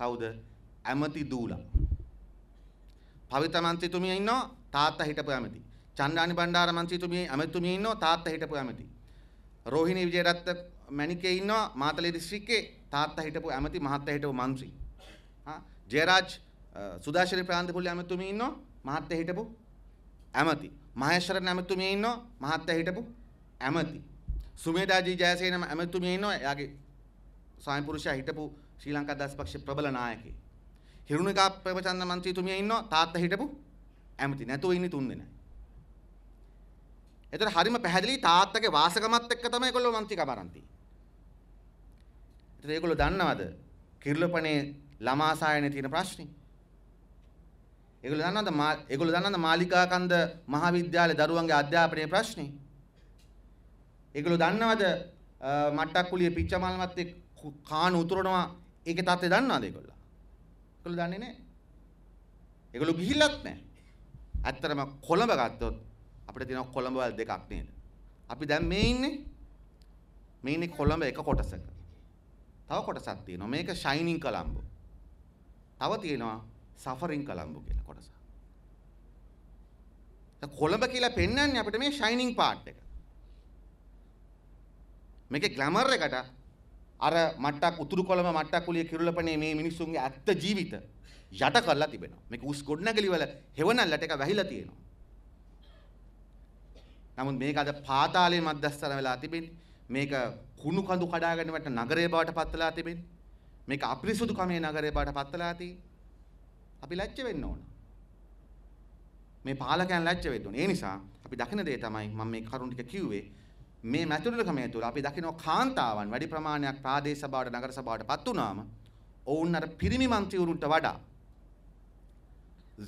කවුද? ඇමති දූලා. පවිත්‍ර മന്ത്രിතුමිය ඉන්නවා තාත්තා හිටපු ඇමති. චන්ද්‍රානි බණ්ඩාර මන්ත්‍රීතුමිය ඇමතිතුමිය ඉන්නවා තාත්තා හිටපු ඇමති. රෝහිණී විජේරත්න මණිකේ ඉන්නවා මාතලේ දිස්ත්‍රික්කේ තාත්තා හිටපු ඇමති මහත්තා හිටපු മന്ത്രി. හා ජයරාජ් සුදාශරි ප්‍රාන්තිපුල්ලි ඇමතිතුමිය ඉන්නවා මහත්තා හිටපු ඇමති. මහේශ්වරන් ඇමතිතුමිය ඉන්නවා මහත්තා හිටපු ඇමති. සුමේදාජී ජයසේන ඇමතිතුමිය ඉන්නවා එයාගේ ස්වාමි පුරුෂයා හිටපු ශ්‍රී ලංකා දස් පක්ෂ ප්‍රබල නායකයෙක්. හිරුණිකා ප්‍රේමචන්ද්‍ර මන්ත්‍රීතුමිය ඉන්නවා තාත්තා හිටපු ඇමති. නැතුව ඉන්නේ තුන් දෙනා. එතකොට හරිම පැහැදිලි තාත්තගේ වාසගමත් එක්ක තමයි ඒගොල්ලෝ මන්ත්‍රිකම ආරන්ති. එතකොට ඒගොල්ලෝ දන්නවද කිරිලපනේ ළමා සායනේ තියෙන ප්‍රශ්නේ? ඒගොල්ලෝ දන්නවද ඒගොල්ලෝ දන්නවද මාලිකා කන්ද මහාවිද්‍යාලයේ දරුවන්ගේ අධ්‍යාපනයේ ප්‍රශ්නේ? ඒගොල්ලෝ දන්නවද මට්ටක් කුලිය පිච්චමල්මත් එක්ක කාණු උතුරනවා ඒකේ තාත්තේ දන්නවද ඒගොල්ලෝ? ඒගොල්ලෝ දන්නේ නැහැ. ඒගොල්ලෝ ගිහිල්ලත් නැහැ. ඇත්තටම කොළඹ ගත්තොත් අපිට තියෙනවා කොළඹ වල දෙකක් නේද? අපි දැන් මේ ඉන්නේ මේ ඉන්නේ කොළඹ එක කොටසක. තව කොටසක් තියෙනවා. මේක ෂයිනින් කොළඹ. තව තියෙනවා සෆරින් කොළඹ කියලා කොටසක්. කොළඹ කියලා පෙන්වන්නේ අපිට මේ ෂයිනින් පාට් එක. මේකේ ග්ලැමර් එකට අර මට්ටක් උතුරු කොළඹ මට්ටක් කුලිය කිරුළපනේ මේ මිනිස්සුන්ගේ ඇත්ත ජීවිත යට කරලා තිබෙනවා. මේක උස් ගොඩනැගිලි වල හෙවණල්ලට එක වැහිලා තියෙනවා. නමුත් මේක අද පාතාලයේ මැදස්තර වෙලා තිබෙන්නේ. මේක කුණු කඳු කඩාගෙන වැටෙන නගරය බවට පත්වලා තිබෙන්නේ. මේක අපිරිසුදු කමේ නගරය බවට පත්වලා තියෙන්නේ. අපි ලැජ්ජ වෙන්න ඕන. මේ පාලකයන් ලැජ්ජ වෙන්න ඕනේ. ඒ නිසා අපි දකින දේ තමයි මම මේ කරුණ ටික කිව්වේ. මේ මැතිවරණකමේ තුල අපි දකිනවා කාන්තාවන් වැඩි ප්‍රමාණයක් ප්‍රාදේශ සභාවට නගර සභාවට පත් වුණාම ඔවුන් අර පිරිමි මන්ත්‍රීවරුන්ට වඩා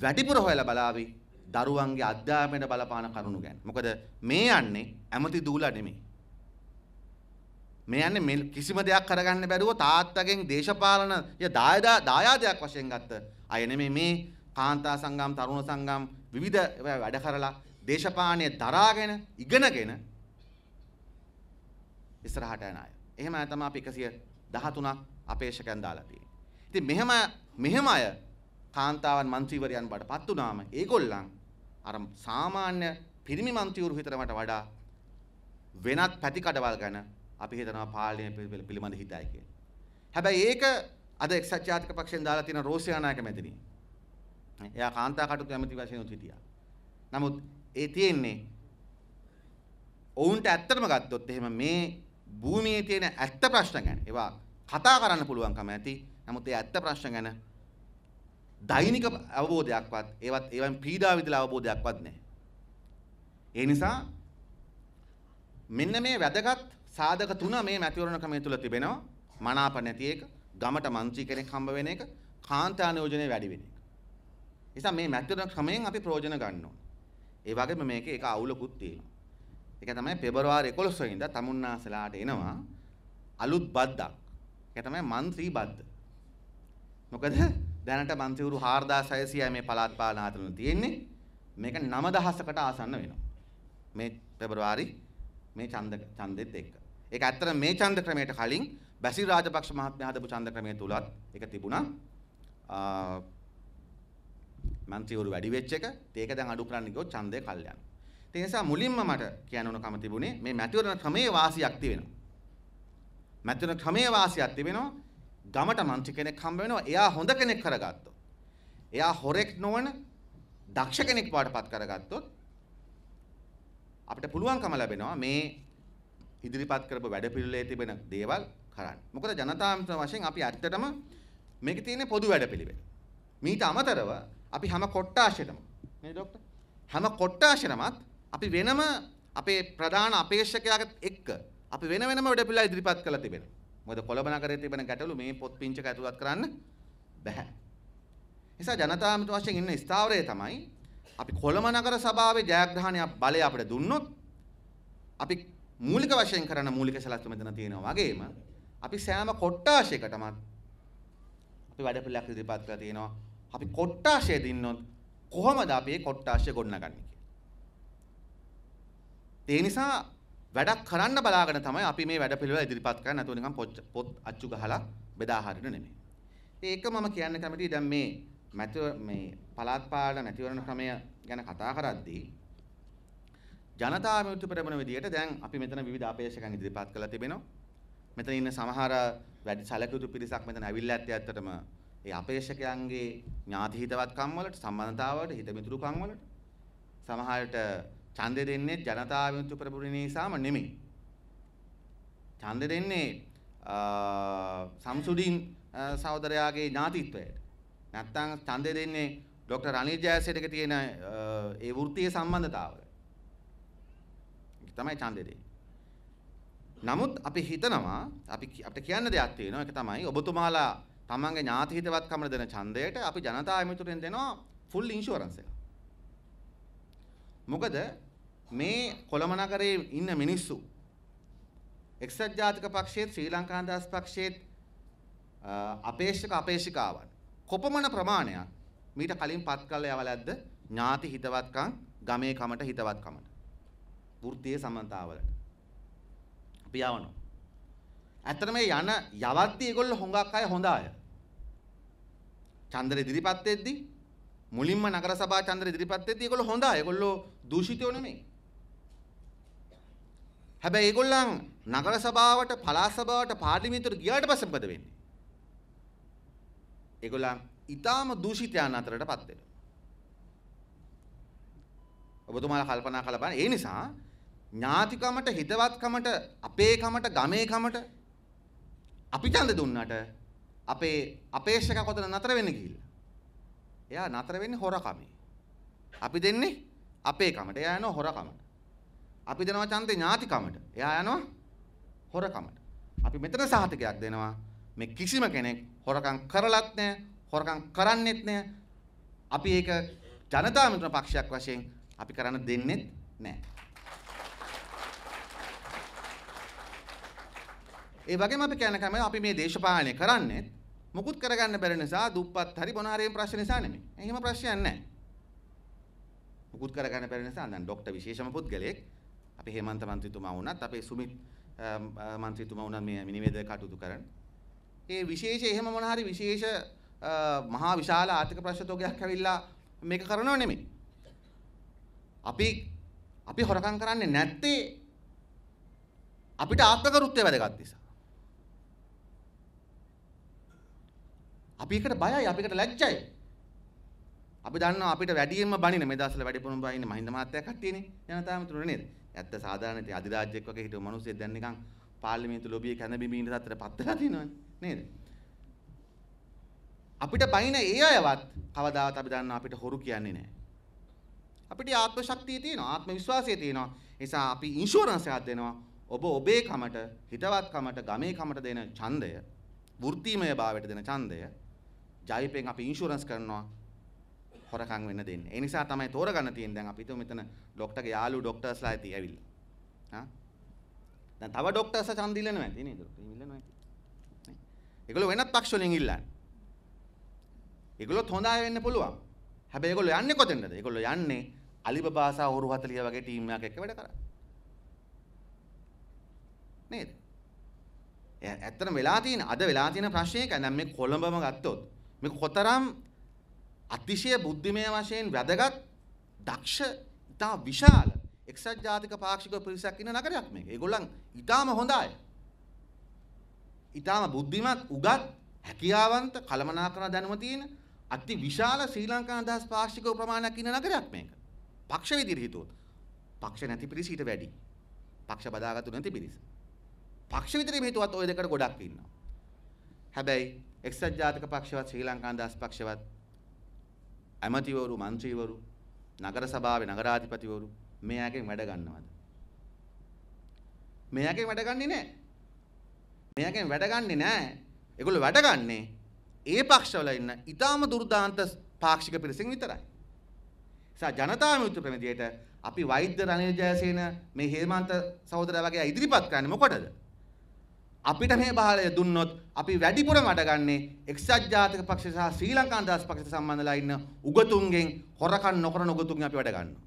වැඩිපුර හොයලා බලાવી දරුවන්ගේ අධ්‍යාපනයට බලපාන කරුණු ගැන. මොකද මේ යන්නේ ඇමති දූලා නෙමෙයි. මේ යන්නේ කිසිම දෙයක් කරගන්න බැරුව තාත්තගෙන් දේශපාලන දායදා දායාදයක් වශයෙන් ගත්ත අය නෙමෙයි මේ කාන්තා සංගම් තරුණ සංගම් විවිධ වැඩ කරලා දේශපාලනය දරාගෙන ඉගෙනගෙන ඉස්සරහට යන අය. එහෙම තමයි අපි 113ක් අපේක්ෂකයන් දාලා තියෙන්නේ. ඉතින් මෙහෙම මෙහෙම අය කාන්තාවන් මන්ත්‍රීවරයන් බඩ පත් වුණාම ඒගොල්ලන් අර සාමාන්‍ය පිරිමි මන්ත්‍රීවරු හිතනවට වඩා වෙනත් පැතිකඩවල් ගැන අපි හිතනවා පාලනය පිළිබඳ හිතයි කියලා. හැබැයි ඒක අද එක්සත් ජාතික පක්ෂයෙන් දාලා තියෙන රෝසියා නායක මැතිණිය. එයා කාන්තා කටුතු ඇමති වශයෙන් උත් හිටියා. නමුත් ඒ තියෙන්නේ ඔවුන්ට ඇත්තටම ගත්තොත් එහෙම මේ භූමියේ තියෙන ඇත්ත ප්‍රශ්න ගැන ඒවා කතා කරන්න පුළුවන්කම ඇති. නමුත් ඒ ඇත්ත ප්‍රශ්න ගැන දෛනික අවබෝධයක්වත් ඒවත් ඒවන් පීඩා විඳලා අවබෝධයක්වත් නැහැ. ඒ නිසා මෙන්න මේ වැදගත් සාධක තුන මේ මැතිවරණ ක්‍රමය තුල තිබෙනවා. මනාප නැති එක, ගමට മന്ത്രി කෙනෙක් හම්බ වෙන එක, කාන්තා නියෝජනය වැඩි වෙන එක. නිසා මේ මැතිවරණ ක්‍රමයෙන් අපි ප්‍රයෝජන ගන්න ඕනේ. ඒ වගේම මේකේ එක අවුලකුත් තියෙනවා. ඒක තමයි පෙබරවාරි 11 වෙනිදා තමුන්නාසලාට එනවා අලුත් බද්දක්. ඒක තමයි മന്ത്രി බද්ද. මොකද දැනට මන්තිවරු 4600යි මේ පළාත් පාලන ආයතන තියෙන්නේ. මේක 9000කට ආසන්න වෙනවා. මේ පෙබරවාරි මේ ඡන්ද ඡන්දෙත් එක්ක. ඒක ඇත්තට මේ ඡන්ද ක්‍රමයට කලින් බැසිල් රාජපක්ෂ මහත්මයා හදපු ඡන්ද ක්‍රමයේ තුලත් ඒක තිබුණා. මන්තිවරු වැඩි වෙච්ච එක ඒක දැන් අඩු කරන්න ගියොත් ඡන්දය කල් යනවා. ඒ නිසා මුලින්ම මට කියන්න ඕන කම තිබුණේ මේ මැතිවරණ ක්‍රමයේ වාසියක් තිබෙනවා. මැතිවරණ ක්‍රමයේ වාසියක් තිබෙනවා. ගමට මන්ත්‍රී කෙනෙක් හම්බ වෙනවා. එයා හොඳ කෙනෙක් කරගත්තොත්. එයා හොරෙක් නොවන දක්ෂ කෙනෙක් බවටපත් කරගත්තොත් අපිට පුළුවන්කම ලැබෙනවා මේ ඉදිරිපත් කරපු වැඩපිළිවෙලේ තිබෙන දේවල් කරන්න. මොකද ජනතාන්ත්‍ර වශයෙන් අපි ඇත්තටම මේකේ තියෙන පොදු වැඩපිළිවෙල. මීට අමතරව අපි හැම කොට්ටාශයටම නේද ડોක්ටර්? හැම කොට්ටාශයටමත් අපි වෙනම අපේ ප්‍රධාන අපේක්ෂකයාට එක්ක අපි වෙන වෙනම වැඩපිළිවෙල ඉදිරිපත් කරලා තිබෙනවා. මොකද කොළඹ නගරයේ තිබෙන ගැටලු මේ පොත් පිංචක ඇතුළත් කරන්න බැහැ. නිසා ජනතා අමුතු වශයෙන් ඉන්න ස්ථාවරය තමයි අපි කොළඹ නගර සභාවේ ජයග්‍රහණය බලය අපිට දුන්නොත් අපි මූලික වශයෙන් කරන මූලික සැලැස්ම මෙතන තියෙනවා වගේම අපි සෑම කොට්ටාශයකටම අපි වැඩ පිළිලක් ඉදිරිපත් කරලා තියෙනවා. අපි කොට්ටාශය දින්නොත් කොහොමද අපි කොට්ටාශය ගොඩනගන්නේ කියලා. ඒ නිසා වැඩක් කරන්න බලාගෙන තමයි අපි මේ වැඩ පිළිවෙල ඉදිරිපත් කරන්නේ නැතුව නිකන් පොත් අච්චු ගහලා බෙදා හරින නෙමෙයි. ඒක මම කියන්න කැමතියි දැන් මේ මැතිව මේ පළාත් පාලන මැතිවරණ ක්‍රමය ගැන කතා කරද්දී ජනතා විමුක්ති පෙරමුණ විදියට දැන් අපි මෙතන විවිධ අපේක්ෂකයන් ඉදිරිපත් කරලා තිබෙනවා. මෙතන ඉන්න සමහර වැඩි සැලකියුතු පිරිසක් මෙතන ඇවිල්ලා ඇත්තේ ඇත්තටම ඒ අපේක්ෂකයන්ගේ ඥාති හිතවත්කම් වලට සම්බන්ධතාවලට හිතමිතුරුකම් වලට සමහරට ඡන්දෙ දෙන්නේ ජනතා විමුක්ති පෙරමුණ නිසාම නෙමෙයි. ඡන්දෙ දෙන්නේ සම්සුදීන් සහෝදරයාගේ ඥාතිත්වයට. නැත්තම් ඡන්දෙ දෙන්නේ ડોક્ટર රනිල් ජයසේටගේ තියෙන ඒ වෘත්තීය සම්බන්ධතාවය. තමයි ඡන්දෙ දෙන්නේ. නමුත් අපි හිතනවා අපි අපිට කියන්න දෙයක් තියෙනවා ඒක තමයි ඔබතුමාලා තමන්ගේ ඥාති හිතවත්කම දෙන ඡන්දයට අපි ජනතා අමිතුරෙන් දෙනවා ෆුල් ඉන්ෂුරන්ස් එක. මොකද මේ කොළම නගරේ ඉන්න මිනිස්සු එක්සත් ජාතික පක්ෂයේත් ශ්‍රී ලංකා දාස් පක්ෂයේත් අපේක්ෂක අපේක්ෂිකාවන් කොපමණ ප්‍රමාණයක් මීට කලින් පත් කළ යවලද්ද ඥාති හිතවත්කම් ගමේ කමට හිතවත්කමට වෘත්තීය සමතාවලට අපි යවනවා ඇත්තට මේ යන යවද්දී ඒගොල්ලෝ හොඟක් අය හොඳ අය චන්ද්‍ර ඉදිරිපත් වෙද්දී මුලින්ම නගර සභා චන්ද්‍ර ඉදිරිපත් වෙද්දී ඒගොල්ලෝ හොඳ අය ඒගොල්ලෝ දූෂිතයෝ නෙමෙයි හැබැයි ඒගොල්ලන් නගර සභාවට පළාත් සභාවට පාර්ලිමේන්තුවට ගියාට පස්සේ මොකද වෙන්නේ? ඒගොල්ලන් ඊටාම දූෂිතයන් අතරටපත් වෙනවා. ඔබතුමාලා කල්පනා කරලා බලන්න. ඒ නිසා ඥාතිකමට හිතවත්කමට අපේකමට ගමේකමට අපි ඡන්ද දුන්නට අපේ අපේක්ෂක කොතන නතර වෙන්න ගිහිල්ලා. එයා නතර වෙන්නේ හොරකමේ. අපි දෙන්නේ අපේකමට. එයා යනවා හොරකමට. අපි දෙනවා ඡන්දේ ඥාතිකමට. එයා යනවා හොරකමට. අපි මෙතන සහතිකයක් දෙනවා මේ කිසිම කෙනෙක් හොරකම් කරලත් නැහැ, හොරකම් කරන්නෙත් නැහැ. අපි ඒක ජනතා මිත්‍ර පක්ෂයක් වශයෙන් අපි කරන්න දෙන්නෙත් නැහැ. ඒ වගේම අපි කියන කම අපි මේ දේශපාලනය කරන්නේ මුකුත් කරගන්න බැරි නිසා දුප්පත් හරි මොන හරි ප්‍රශ්න නිසා නෙමෙයි. එහෙම ප්‍රශ්නයක් නැහැ. මුකුත් කරගන්න බැරි නිසා දැන් ડોක්ටර් විශේෂම පුද්ගලෙක් අපි හේමන්ත මන්ත්‍රීතුමා වුණත් අපේ සුමිත් මන්ත්‍රීතුමා වුණත් මේ නිවේදක කටයුතු කරන. ඒ විශේෂ එහෙම මොන හරි විශේෂ මහා විශාල ආර්ථික ප්‍රශ්නතෝගයක් ඇවිල්ලා මේක කරනව නෙමෙයි. අපි අපි හොරකම් කරන්නේ නැත්තේ අපිට ආත්මකෘත්‍ය වැඩගත් නිසා. අපි එකට බයයි, අපිකට ලැජ්ජයි. අපි දන්නවා අපිට වැඩියෙන්ම බණින මේ දවස්වල වැඩිපුරම බයින්නේ මහින්ද මහත්තයා කට්ටියනේ ජනතාව මිතුරු නේද? ඇත්ත සාධාරණ අධිරාජ්‍යයක් වගේ හිටපු මිනිස්සු දැන් නිකන් පාර්ලිමේන්තු ලොබියේ කැඳබිමේ ඉන්න තත්ත්වයට පත් වෙලා තියෙනවනේ නේද අපිට බයින ඒ අයවත් කවදාවත් අපි දන්නවා අපිට හොරු කියන්නේ නැහැ අපිට ආත්ම ශක්තිය තියෙනවා ආත්ම විශ්වාසය තියෙනවා නිසා අපි ඉන්ෂුරන්ස් එකක් දෙනවා ඔබ ඔබේ කමට හිතවත්කමට ගමේ කමට දෙන ඡන්දය වෘත්තිමය භාවයට දෙන ඡන්දය ජයිපෙන් අපි ඉන්ෂුරන්ස් කරනවා හොරකම් වෙන්න දෙන්නේ. ඒ නිසා තමයි තෝරගන්න තියෙන්නේ දැන් අපි හිතමු මෙතන ડોක්ටර්ගේ යාළුවෝ ડોක්ටර්ස්ලා ඇති ඇවිල්ලා. හා දැන් තව ડોක්ටර්ස්ලා ඡන්ද ඉල්ලනවා ඇති නේද? එහෙම ඉල්ලනවා ඇති. ඒගොල්ලෝ වෙනත් පක්ෂ වලින් ඉල්ලන්නේ. ඒගොල්ලොත් හොඳයි වෙන්න පුළුවන්. හැබැයි ඒගොල්ලෝ යන්නේ කොතෙන්ද? ඒගොල්ලෝ යන්නේ අලිබබා සහ ඔරු 40 වගේ ටීම් එකක් එක්ක වැඩ කරා. නේද? ඇත්තටම වෙලා තියෙන අද වෙලා තියෙන ප්‍රශ්නේ එක දැන් මේ කොළඹම ගත්තොත් මේ කොතරම් අතිශය බුද්ධිමය වශයෙන් වැදගත් දක්ෂ ඉතා විශාල එක්සත් ජාතික පාක්ෂික පිරිසක් ඉන්න නගරයක් මේක. ඒගොල්ලන් ඉතාම හොඳයි. ඉතාම බුද්ධිමත් උගත් හැකියාවන්ත කළමනාකරන දැනුම තියෙන අති විශාල ශ්‍රී ලංකා අදහස් පාක්ෂික ප්‍රමාණයක් ඉන්න නගරයක් මේක. පක්ෂ විදිහට හිතුවොත් පක්ෂ නැති පිරිස ඊට වැඩි. පක්ෂ බදාගත්තු නැති පිරිස. පක්ෂ විතරේ හිතුවත් ওই දෙකට ගොඩක් ඉන්නවා. හැබැයි එක්සත් ජාතික පක්ෂවත් ශ්‍රී ලංකා අදහස් පක්ෂවත් ඇමතිවරු മന്ത്രിවරු නගර සභාවේ නගරාධිපතිවරු මෙයාගෙන් වැඩ ගන්නවද මෙයාගෙන් වැඩ ගන්නේ නැහැ මෙයාගෙන් වැඩ ගන්නේ නැහැ ඒගොල්ලෝ වැඩ ගන්නේ ඒ පක්ෂවල ඉන්න ඊටාම දුර්දාන්ත පාක්ෂික පිරිසෙන් විතරයි සා ජනතා විමුක්ති ප්‍රමිතියට අපි වෛද්‍ය රනිල් ජයසේන මේ හේමන්ත සහෝදරයා වගේ ඉදිරිපත් කරන්නේ මොකටද අපිට මේ බාලය දුන්නොත් අපි වැඩිපුර මඩගන්නේ එක්සත් ජාතික පක්ෂ සහ ශ්‍රී ලංකා අන්දස් පක්ෂයට සම්බන්ධලා ඉන්න උගතුන්ගෙන් හොරකම් නොකරන උගතුන්ගෙන් අපි වැඩ ගන්නවා.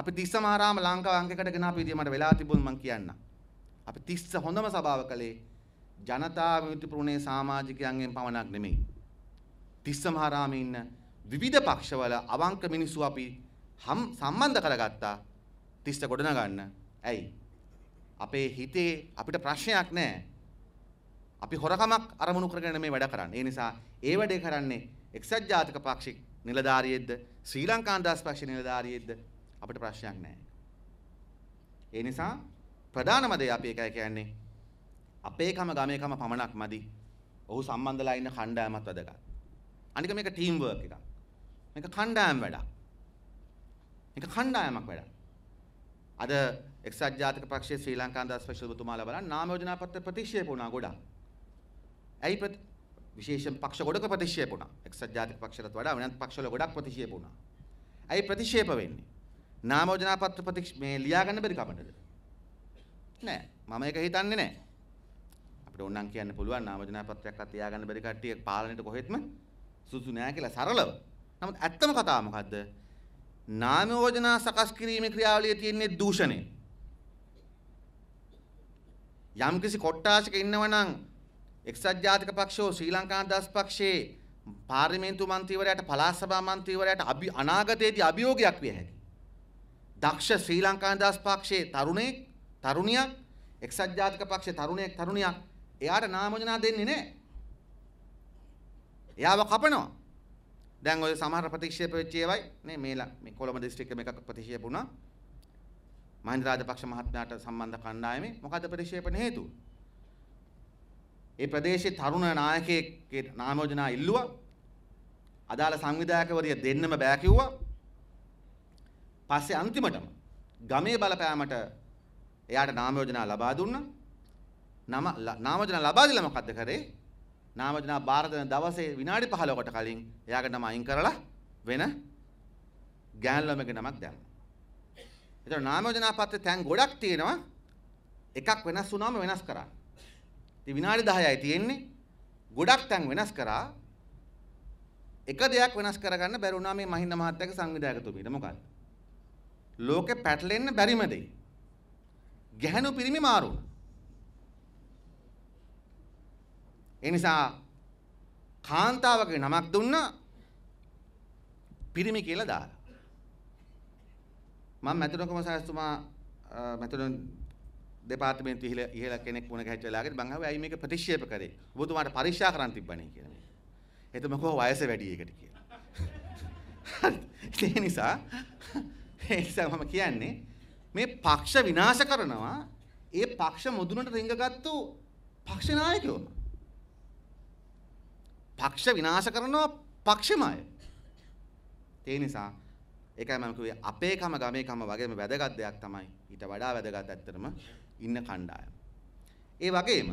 අපි 30 මහරාම ලංකාව අංකයකට ගෙන අපි ඉදිරියට වෙලා තිබුණ මම කියන්න. අපි 30 හොඳම සභාව කළේ ජනතා විමුක්ති පුරුණේ සමාජිකයන්ගෙන් පමණක් නෙමෙයි. 30 මහරාමේ ඉන්න විවිධ පක්ෂවල අවංක මිනිස්සු අපි සම්බන්ධ කරගත්තා 30 ගොඩනගන්න. ඇයි? අපේ හිතේ අපිට ප්‍රශ්නයක් නැහැ. අපි හොරකමක් අරමුණු කරගෙන මේ වැඩ කරන්නේ. ඒ නිසා ඒ වැඩේ කරන්නේ එක්සත් ජාතික පක්ෂික නිලධාරියෙක්ද ශ්‍රී ලංකා අන්දස් පක්ෂ නිලධාරියෙක්ද අපිට ප්‍රශ්නයක් නැහැ. ඒ නිසා ප්‍රධානම දේ අපි එකයි කියන්නේ අපේකම ගමේකම පමණක් මදි. ඔහු සම්බන්ධලා ඉන්න කණ්ඩායමත් වැඩගත්. අනික මේක ටීම් වර්ක් එකක්. මේක කණ්ඩායම් වැඩක්. මේක කණ්ඩායමක් වැඩක්. අද එක්සත් ජාතික පක්ෂයේ ශ්‍රී ලංකා අන්දස්පක්ෂලතුමාලා බලන්න නාම යෝජනා පත්‍ර ප්‍රතික්ෂේප වුණා ගොඩාක්. ඇයි ප්‍රති විශේෂයෙන් පක්ෂ ගොඩක ප්‍රතික්ෂේප වුණා. එක්සත් ජාතික පක්ෂයටත් වඩා වෙනත් පක්ෂවල ගොඩක් ප්‍රතික්ෂේප වුණා. ඇයි ප්‍රතික්ෂේප වෙන්නේ? නාම යෝජනා පත්‍ර ප්‍රතික්ෂේප මේ ලියාගන්න බැරි කමටද? නෑ. මම ඒක හිතන්නේ නෑ. අපිට ඕනම් කියන්න පුළුවන් නාම යෝජනා පත්‍රයක් අත තියාගන්න බැරි කට්ටිය පාලනයට කොහෙත්ම සුසු නෑ කියලා සරලව. නමුත් ඇත්තම කතාව මොකද්ද? නාම යෝජනා සකස් කිරීමේ ක්‍රියාවලියේ තියෙන දූෂණය. යම්කිසි කොට්ටාශක ඉන්නවනම් එක්සත් ජාතික පක්ෂෝ ශ්‍රී ලංකා දස් පක්ෂයේ පාර්ලිමේන්තු මන්ත්‍රීවරයාට පළාත් සභා මන්ත්‍රීවරයාට අභි අනාගතයේදී අභියෝගයක් විය හැකියි. දක්ෂ ශ්‍රී ලංකා දස් පක්ෂයේ තරුණෙක් තරුණියක් එක්සත් ජාතික පක්ෂයේ තරුණයෙක් තරුණියක් එයාට නාමෝජනා දෙන්නේ නැහැ. එයාව කපනවා. දැන් ඔය සමහර ප්‍රතික්ෂේප වෙච්ච ඒවායි නේ මේලා මේ කොළඹ දිස්ත්‍රික්කෙම එකක් ප්‍රතික්ෂේප වුණා. මහින්ද රාජපක්ෂ මහත්මයාට සම්බන්ධ කණ්ඩායමේ මොකද ප්‍රතික්ෂේපණ හේතුව? ඒ ප්‍රදේශයේ තරුණ නායකයෙක්ගේ නාමයෝජනා ඉල්ලුවා. අදාළ සංවිධායකවරිය දෙන්නම බෑ කිව්වා. පස්සේ අන්තිමටම ගමේ බලපෑමට එයාට නාමයෝජනා ලබා දුන්නා. නම නාමයෝජනා ලබා දීලා මොකද්ද කරේ? නාමයෝජනා බාර දෙන දවසේ විනාඩි 15කට කලින් එයාගේ නම අයින් කරලා වෙන ගෑන්ලොමගේ නමක් දැම්මා. එතකොට නාමයෝජනා පත්‍රේ තැන් ගොඩක් තියෙනවා. එකක් වෙනස් වුණාම වෙනස් කරා. ඉතින් විනාඩි 10යි තියෙන්නේ. ගොඩක් තැන් වෙනස් කරා. එක දෙයක් වෙනස් කරගන්න බැරි වුණා මේ මහින්ද මහත්තයාගේ සංවිධායකතුමීට. මොකද? ලෝකේ පැටලෙන්න බැරිම දේ. ගැහණු පිරිමි මාරුණා. ඒ නිසා කාන්තාවගේ නමක් දුන්නා පිරිමි කියලා දාලා. මම මැතිතුමා සාස්තුමා මැතිතුමා දෙපාර්තමේන්තු ඉහළ ඉහළ කෙනෙක් වුණ ගැහිච්ච වෙලාවකදී මං ආවේ අයි මේක ප්‍රතික්ෂේප කරේ. ඔබතුමාට පරීක්ෂා කරන්න තිබ්බනේ කියලා මේ. එතම කෝ වයස වැඩි එකට කියලා. ඒ නිසා ඒ නිසා මම කියන්නේ මේ පක්ෂ විනාශ කරනවා ඒ පක්ෂ මුදුනට රිංගගත්තු පක්ෂ නායකයෝ. පක්ෂ විනාශ කරනවා පක්ෂමය. ඒ නිසා ඒකයි මම කිව්වේ අපේකම ගමේකම වගේම වැදගත් දෙයක් තමයි ඊට වඩා වැදගත් ඇත්තටම ඉන්න කණ්ඩායම. ඒ වගේම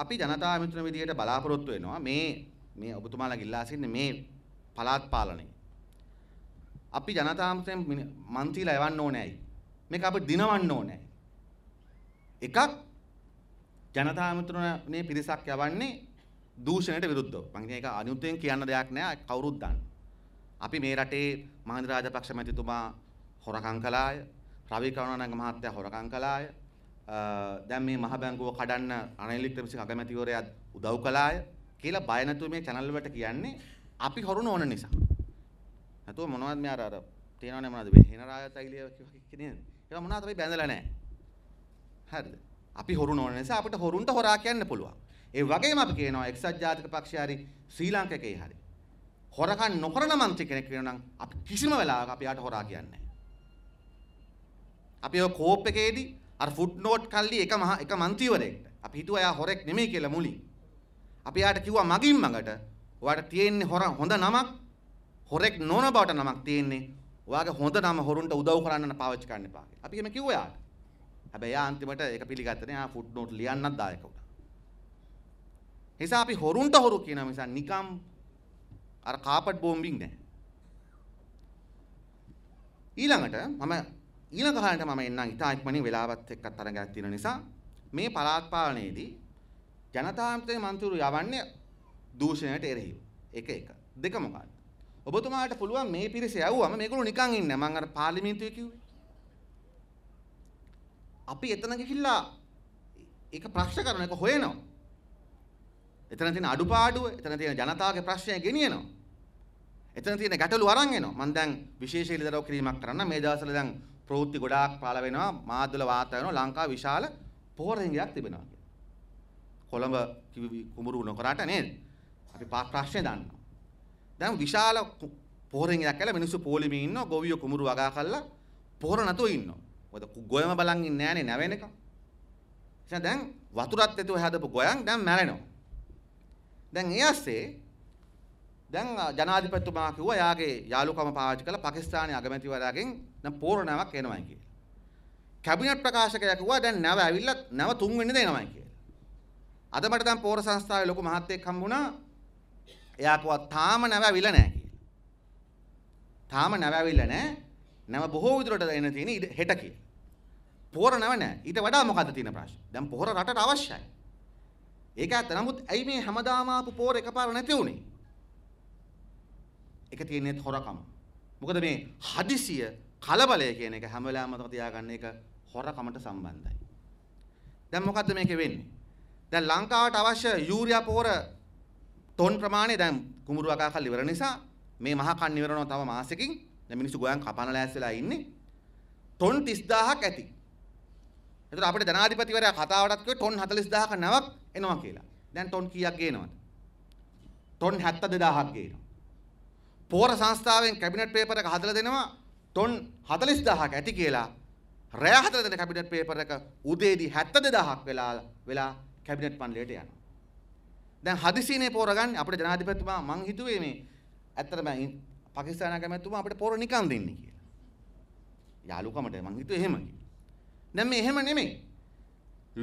අපි ජනතා මිතුරන විදිහට බලාපොරොත්තු වෙනවා මේ මේ ඔබතුමාලා ගිල්ලා සිටින්නේ මේ පළාත් පාලනය. අපි ජනතා මිතුරෙන් මන්ත්‍රීලා එවන්න ඕනේ ඇයි? මේක අපි දිනවන්න ඕනේ ඇයි? එකක් ජනතා මිතුරනේ පිරිසක් යවන්නේ දූෂණයට විරුද්ධව. මම කියන්නේ ඒක අනිත්යෙන් කියන්න දෙයක් නෑ කවුරුත් දන්නේ. අපි මේ රටේ මහින්ද රාජපක්ෂ මැතිතුමා හොරකම් කළාය, රවි කරුණානායක මහත්තයා හොරකම් කළාය. දැන් මේ මහ බැංකුව කඩන්න අනිල් වික්‍රමසිංහ අගමැතිවරයා උදව් කළාය කියලා බය නැතුව මේ channel වලට කියන්නේ අපි හොරු නොවන නිසා. නැතුව මොනවද මේ අර අර තියෙනවනේ මොනවද මේ හෙන රාජතෛලිය කියන්නේ. ඒක මොනවද අපි බැඳලා නැහැ. හරිද? අපි හොරු නොවන නිසා අපිට හොරුන්ට හොරා කියන්න පුළුවන්. ඒ වගේම අපි කියනවා එක්සත් ජාතික පක්ෂය හරි ශ්‍රී ලංකකේ හරි හොරකම් නොකරන മന്ത്രി කෙනෙක් වෙනවා නම් අපි කිසිම වෙලාවක අපි යාට හොරා කියන්නේ අපි ඔය කෝප් එකේදී අර ෆුට් නෝට් කල්ලි එක මහ එක മന്ത്രിවරයෙක්ට අපි හිතුවා එයා හොරෙක් නෙමෙයි කියලා මුලින්. අපි යාට කිව්වා මගින් මගට ඔයාට තියෙන්නේ හොර හොඳ නමක් හොරෙක් නොවන බවට නමක් තියෙන්නේ. ඔයාගේ හොඳ නම හොරුන්ට උදව් කරන්න පාවිච්චි කරන්න එපා කියලා. අපි එහෙම කිව්වා යාට. හැබැයි යා අන්තිමට ඒක පිළිගත්තේ නෑ. යා ෆුට් නෝට් ලියන්නත් දායක වුණා. නිසා අපි හොරුන්ට හොරු කියනවා මිසක් නිකම් අර කාපට් බෝම්බින් නෑ. ඊළඟට මම ඊළඟ කාලයට මම එන්නම් ඉතා ඉක්මනින් වෙලාවත් එක්කත් අරගෙන තියෙන නිසා මේ පළාත් පාලනයේදී ජනතාන්ත්‍රික මන්ත්‍රීවරු යවන්නේ දූෂණයට එරෙහිව. එක එක. දෙක මොකක්ද? ඔබතුමාට පුළුවන් මේ පිරිස යවුවම මේගොල්ලෝ නිකන් ඉන්නේ. මම අර පාර්ලිමේන්තුවේ කිව්වේ. අපි එතන ගිහිල්ලා ඒක ප්‍රශ්න කරන එක හොයනවා. එතන තියෙන අඩුපාඩුව, එතන තියෙන ජනතාවගේ ප්‍රශ්නය ගෙනියනවා. එතන තියෙන ගැටලු අරන් එනවා. මම දැන් විශේෂ ඉලිදරව් කිරීමක් කරන්න මේ දවස්වල දැන් ප්‍රවෘත්ති ගොඩාක් පාල වෙනවා. මාදුල වාත වෙනවා. ලංකාව විශාල පෝරෙන්ගයක් තිබෙනවා කියලා. කොළඹ කුඹුරු නොකරාට නේද? අපි ප්‍රශ්නේ දන්නවා. දැන් විශාල පෝරෙන්ගයක් කියලා මිනිස්සු පොලිමේ ඉන්නවා. ගොවිය කුඹුරු වගා කරලා පෝර නැතුව ඉන්නවා. මොකද ගොයම බලන් ඉන්නේ නැහනේ නැවෙන එක. එහෙනම් දැන් වතුරත් ඇතුව හැදපු ගොයන් දැන් මැරෙනවා. දැන් ඒ ඇස්සේ දැන් ජනාධිපතිතුමා කිව්වා එයාගේ යාළුකම පාවිච්චි කරලා පාකිස්තානයේ අගමැතිවරයාගෙන් දැන් පෝරණාවක් එනවයි කියලා. කැබිනට් ප්‍රකාශකයා කිව්වා දැන් නැව ඇවිල්ලා නැව තුන්වෙනිද එනවයි කියලා. අද මට දැන් පෝර සංස්ථාවේ ලොකු මහත්තයෙක් හම්බුණා. එයා කිව්වා තාම නැව ඇවිල්ලා නැහැ කියලා. තාම නැව ඇවිල්ලා නැහැ. නැව බොහෝ විදුරට එන තියෙන හෙට කියලා. පෝර නැව නැහැ. ඊට වඩා මොකද්ද තියෙන ප්‍රශ්නේ? දැන් පොහොර රටට අවශ්‍යයි. ඒක ඇත්ත. නමුත් ඇයි මේ හැමදාම ආපු පෝර එකපාර නැති වුනේ? ඒක තියෙන්නේ හොරකම. මොකද මේ හදිසිය කලබලය කියන එක හැම වෙලාවෙම මතක තියාගන්න එක හොරකමට සම්බන්ධයි. දැන් මොකද්ද මේකේ වෙන්නේ? දැන් ලංකාවට අවශ්‍ය යූරියා පොහොර තොන් ප්‍රමාණය දැන් කුඹුරු අකාකල් ඉවර නිසා මේ මහා කන් ඉවරනවා තව මාසෙකින්. දැන් මිනිස්සු ගෝයන් කපන ලෑස් වෙලා ඉන්නේ. තොන් 30000ක් ඇති. එතකොට අපිට ජනාධිපතිවරයා කතාවටත් කිව්වේ ටොන් 40000ක නැවක් එනවා කියලා. දැන් ටොන් කීයක් ගේනවද? ටොන් 72000ක් ගේනවා. පෝර සංස්ථාවෙන් කැබිනට් පේපර් එක හදලා දෙනවා ටොන් 40000ක් ඇති කියලා. රෑ හදලා දෙන කැබිනට් පේපර් එක උදේදී 72000ක් වෙලා වෙලා කැබිනට් පන්ලයට යනවා. දැන් හදිසියනේ පෝර ගන්න අපිට ජනාධිපතිතුමා මං හිතුවේ මේ ඇත්තටම පාකිස්තාන කැමැතුමා අපිට පෝර නිකන් දෙන්නේ කියලා. යාළුකමට මං හිතුවේ එහෙම කියලා. දැන් මේ එහෙම නෙමෙයි.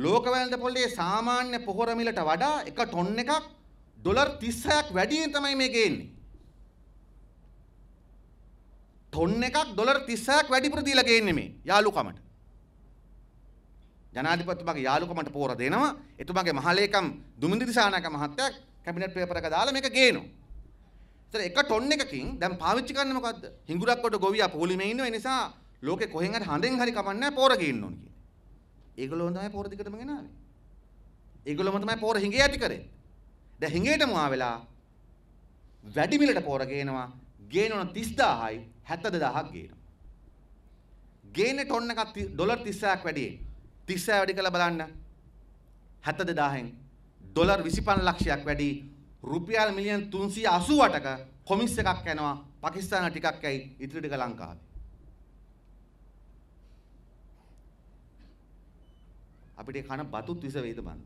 ලෝකවැළඳ පොළේ සාමාන්‍ය පොහොර මිලට වඩා එක ටොන් එකක් ඩොලර් 36ක් වැඩියෙන් තමයි මේ ගේන්නේ. ටොන් එකක් ඩොලර් 36ක් වැඩිපුර දීලා ගේන්නේ මේ යාළුකමට. ජනාධිපතිතුමාගේ යාළුකමට පෝර දෙනවා. එතුමාගේ මහලේකම් දුමින්දි දිසානායක මහත්තයා කැබිනට් පේපර් එක දාලා මේක ගේනවා. ඒතර එක ටොන් එකකින් දැන් පාවිච්චි කරන්නේ මොකද්ද? හිඟුරක් කොට ගොවියා පොලිමේ ඉන්නවා. ඒ නිසා ලෝකේ කොහෙන් හරි හඳෙන් හරි කමන්නේ පෝර ගේන්න ඕන කියන්නේ. ඒගොල්ලෝ තමයි පෝර දිගටම ගෙනාවේ. ඒගොල්ලෝම තමයි පෝර හිඟේ ඇති කරේ. දැන් හිඟේටම ආවෙලා වැඩි මිලට පෝර ගේනවා. ගේනවන 30000යි 72000ක් ගේනවා. ගේන්නේ ටොන් එකක් ඩොලර් 36ක් වැඩි. 36 වැඩි කළා බලන්න. 72000න් ඩොලර් 25 ලක්ෂයක් වැඩි රුපියල් මිලියන් 388ක කොමිස් එකක් යනවා පාකිස්තාන ටිකක් ඇයි ඉතිරි ටික ලංකාවේ. අපිට කන බතුත් විස වේද බන්දා.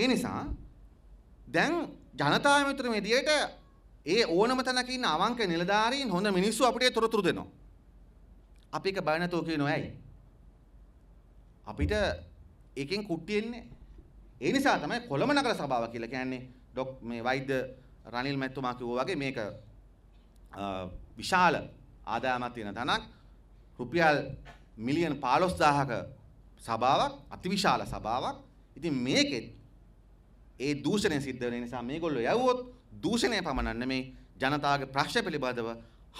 ඒ නිසා දැන් ජනතා මිත්‍ර මෙදියට ඒ ඕනම තැනක ඉන්න අවංක නිලධාරීන් හොඳ මිනිස්සු අපිට තොරතුරු දෙනවා. අපි එක බය නැතුව කියනවා ඇයි? අපිට එකෙන් කුට්ටි එන්නේ. ඒ නිසා තමයි කොළඹ නගර සභාව කියලා කියන්නේ ඩොක් මේ වෛද්‍ය රනිල් මැතිතුමා කිව්වා වගේ මේක විශාල ආදායමක් තියෙන තැනක් රුපියල් මිලියන 15000ක සභාවක් අතිවිශාල සභාවක්. ඉතින් මේකෙත් ඒ දූෂණය සිද්ධ වෙන නිසා මේගොල්ලෝ යවුවොත් දූෂණය පමණක් නෙමේ ජනතාවගේ ප්‍රශ්න පිළිබඳව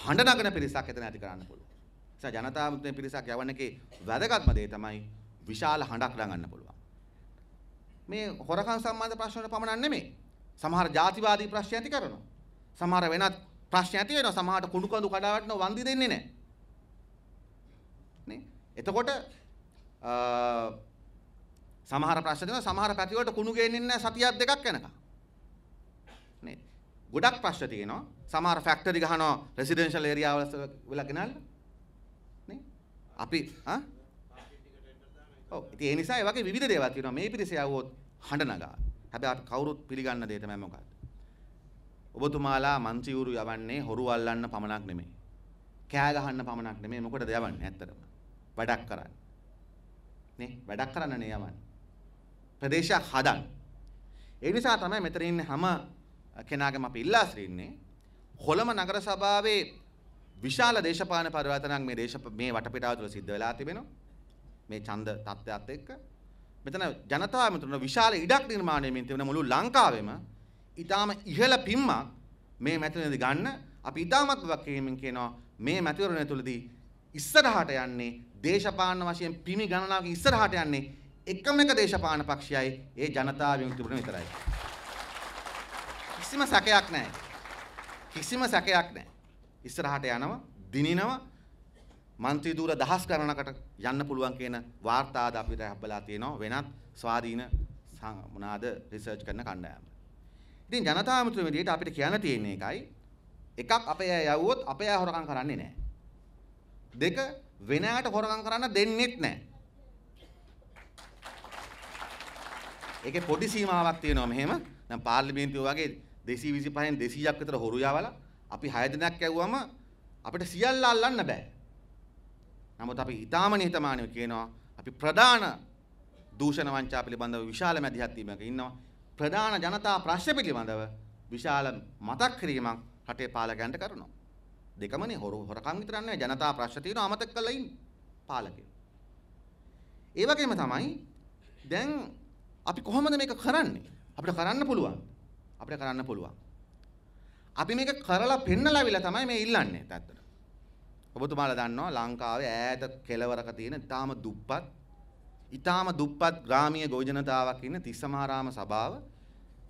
හඬ නගන පිරිසක් එතන ඇති කරන්න පුළුවන්. නිසා ජනතාව මුත්‍රේ පිරිසක් යවන එකේ වැදගත්ම දේ තමයි විශාල හඬක් නගන්න පුළුවන්. මේ හොරකම් සම්බන්ධ ප්‍රශ්න වල පමණක් නෙමෙයි. සමහර ජාතිවාදී ප්‍රශ්න ඇති කරනවා. සමහර වෙනත් ප්‍රශ්න ඇති වෙනවා. සමහරට කුණු කඳු කඩා වටන වන්දි දෙන්නේ නැහැ. එතකොට සමහර ප්‍රශ්න තියෙනවා සමහර පැති වලට කුණු ගේන්නේ නැහැ සතියක් දෙකක් යනකම්. නේද? ගොඩක් ප්‍රශ්න තියෙනවා. සමහර ෆැක්ටරි ගහනවා රෙසිඩෙන්ෂල් ඒරියා වල වල ගෙනල්ලා. නේ? අපි ආ ඔව් ඉතින් ඒ නිසා ඒ වගේ විවිධ දේවල් තියෙනවා. මේ පිරිස යවුවොත් හඬ නගා. හැබැයි අපි කවුරුත් පිළිගන්න දෙය තමයි මොකක්ද? ඔබතුමාලා මන්ත්‍රීවරු යවන්නේ හොරු අල්ලන්න පමණක් නෙමෙයි. කෑ ගහන්න පමණක් නෙමෙයි මොකටද යවන්නේ ඇත්තටම. වැඩක් කරන්න. නේ වැඩක් කරන්නනේ යවන්නේ. ප්‍රදේශයක් හදන්න. ඒ නිසා තමයි මෙතන ඉන්නේ හැම කෙනාගේම අපි ඉල්ලා සිටින්නේ කොළඹ නගර සභාවේ විශාල දේශපාලන පරිවර්තනයක් මේ දේශ මේ වටපිටාව තුළ සිද්ධ වෙලා තිබෙනවා. මේ ඡන්ද තත්ත්වයත් එක්ක මෙතන ජනතාව මෙතන විශාල ඉඩක් නිර්මාණය වෙමින් තිබෙන මුළු ලංකාවෙම ඊටාම ඉහළ පිම්මක් මේ මැතිවරණයේදී ගන්න අපි ඊටාමත් වගකීමෙන් කියනවා මේ මැතිවරණය තුළදී ඉස්සරහට යන්නේ දේශපාලන වශයෙන් පිමි ගණනාවක ඉස්සරහට යන්නේ එකම එක දේශපාලන පක්ෂයයි ඒ ජනතා විමුක්ති පෙරමුණ විතරයි. කිසිම සැකයක් නැහැ. කිසිම සැකයක් නැහැ. ඉස්සරහට යනවා, දිනිනවා, මන්ත්‍රී දූර දහස් ගණනකට යන්න පුළුවන් කියන වාර්තාද අපිට හම්බලා තියෙනවා වෙනත් ස්වාධීන මොනවාද රිසර්ච් කරන කණ්ඩායම්. ඉතින් ජනතා විමුක්ති පෙරමුණේට අපිට කියන්න තියෙන එකයි එකක් අපේ අය යවුවොත් අපේ අය හොරකම් කරන්නේ නැහැ. දෙක වෙනයාට හොරගම් කරන්න දෙන්නෙත් නැහැ. ඒකේ පොඩි සීමාවක් තියෙනවා මෙහෙම. දැන් පාර්ලිමේන්තුව වගේ 225න් 200ක් විතර හොරු යවලා අපි 6 දිනක් ඇව්වම අපිට සියල්ල අල්ලන්න බෑ. නමුත් අපි ඊටාම නිහතමානීව කියනවා අපි ප්‍රධාන දූෂණ වංචා පිළිබඳව විශාල මැදිහත් වීමක ඉන්නවා. ප්‍රධාන ජනතා ප්‍රශ්න පිළිබඳව විශාල මතක් කිරීමක් රටේ පාලකයන්ට කරනවා. දෙකමනේ හොර හොරකම් විතරන්නේ ජනතා ප්‍රශ්න තියෙනවා අමතක කරලා ඉන්න පාලකයෝ. ඒ වගේම තමයි දැන් අපි කොහොමද මේක කරන්නේ? අපිට කරන්න පුළුවන්. අපිට කරන්න පුළුවන්. අපි මේක කරලා පෙන්නලාවිලා තමයි මේ ඉල්ලන්නේ ඇත්තට. ඔබතුමාලා දන්නවා ලංකාවේ ඈත කෙළවරක තියෙන ඊටාම දුප්පත් ඊටාම දුප්පත් ග්‍රාමීය ගොවිජනතාවක් ඉන්න තිස්සමහාරාම සභාව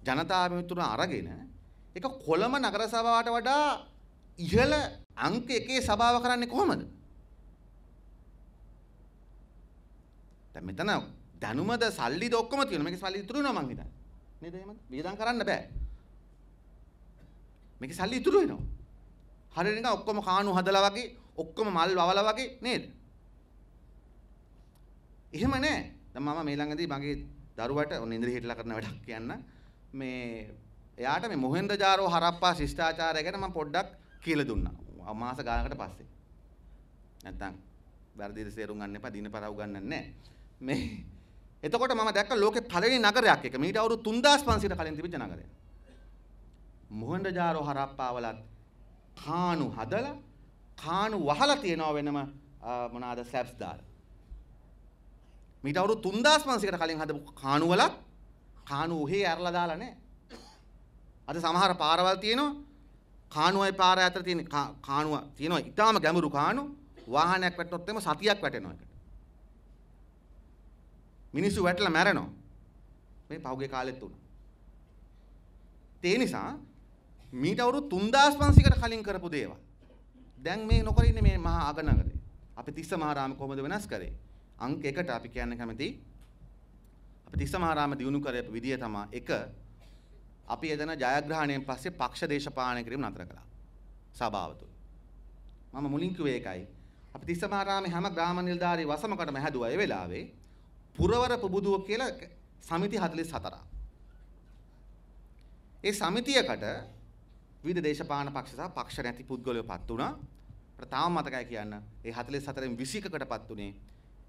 ජනතා මිතුරන අරගෙන ඒක කොළඹ නගර සභාවට වඩා ඉහළ අංක එකේ සභාව කරන්නේ කොහොමද? දැන් මෙතන දැනුමද සල්ලිද ඔක්කොම තියෙනවා. මේකේ සල්ලි ඉතුරු වෙනවා මං හිතන්නේ. නේද එහෙමද? වියදම් කරන්න බෑ. මේකේ සල්ලි ඉතුරු වෙනවා. හරියට නිකන් ඔක්කොම කාණු හදලා වගේ, ඔක්කොම මල් වවලා වගේ නේද? එහෙම නෑ. දැන් මම මේ ළඟදී මගේ දරුවට ඔන්න ඉන්ද්‍රිය හිටලා කරන වැඩක් කියන්න. මේ එයාට මේ මොහෙන්ද ජාරෝ හරප්පා ශිෂ්ටාචාරය ගැන මම පොඩ්ඩක් කියලා දුන්නා. මාස ගානකට පස්සේ. නැත්තම් වැරදිද තේරුම් ගන්න එපා දිනපතා උගන්වන්නේ නැහැ. මේ එතකොට මම දැක්ක ලෝකේ පළවෙනි නගරයක් එක. මීට අවුරුදු 3500කට කලින් තිබිච්ච නගරයක්. මොහොන්ඩජාරෝ හරප්පාවලත් කානු හදලා කානු වහලා තියෙනවා වෙනම මොනවාද ස්ලැබ්ස් දාලා. මීට අවුරුදු 3500කට කලින් හදපු කානුවලත් කානු උහි ඇරලා දාලා නැහැ. අද සමහර පාරවල් තියෙනවා කාණුවයි පාර අතර තියෙන කාණුව තියෙනවා ඊටාම ගැඹුරු කාණු වාහනයක් වැටෙනොත් එම සතියක් වැටෙනවා එකට මිනිස්සු වැටලා මැරෙනවා මේ පහුගිය කාලෙත් වුණා ඒ නිසා මීට අවුරුදු 3500කට කලින් කරපු දේවල් දැන් මේ නොකර ඉන්නේ මේ මහා අගනගරේ අපි තිස්ස මහරාම කොහොමද වෙනස් කරේ අංක එකට අපි කියන්න කැමති අපි තිස්ස මහරාම දිනු කරපු විදිය තමයි එක අපි එතන ජයග්‍රහණයෙන් පස්සේ පක්ෂ දේශපාලනය කිරීම නතර කළා. සභාව තුල. මම මුලින් කිව්වේ ඒකයි. අපි තිස්සමාරාමේ හැම ග්‍රාම නිලධාරී වසමකටම හැදුවා ඒ වෙලාවේ පුරවර පුබුදුව කියලා සමිති 44. ඒ සමිතියකට විවිධ දේශපාලන පක්ෂ සහ පක්ෂ නැති පුද්ගලයෝ පත් වුණා. අපිට තාම මතකයි කියන්න. ඒ 44න් 21කටපත් උනේ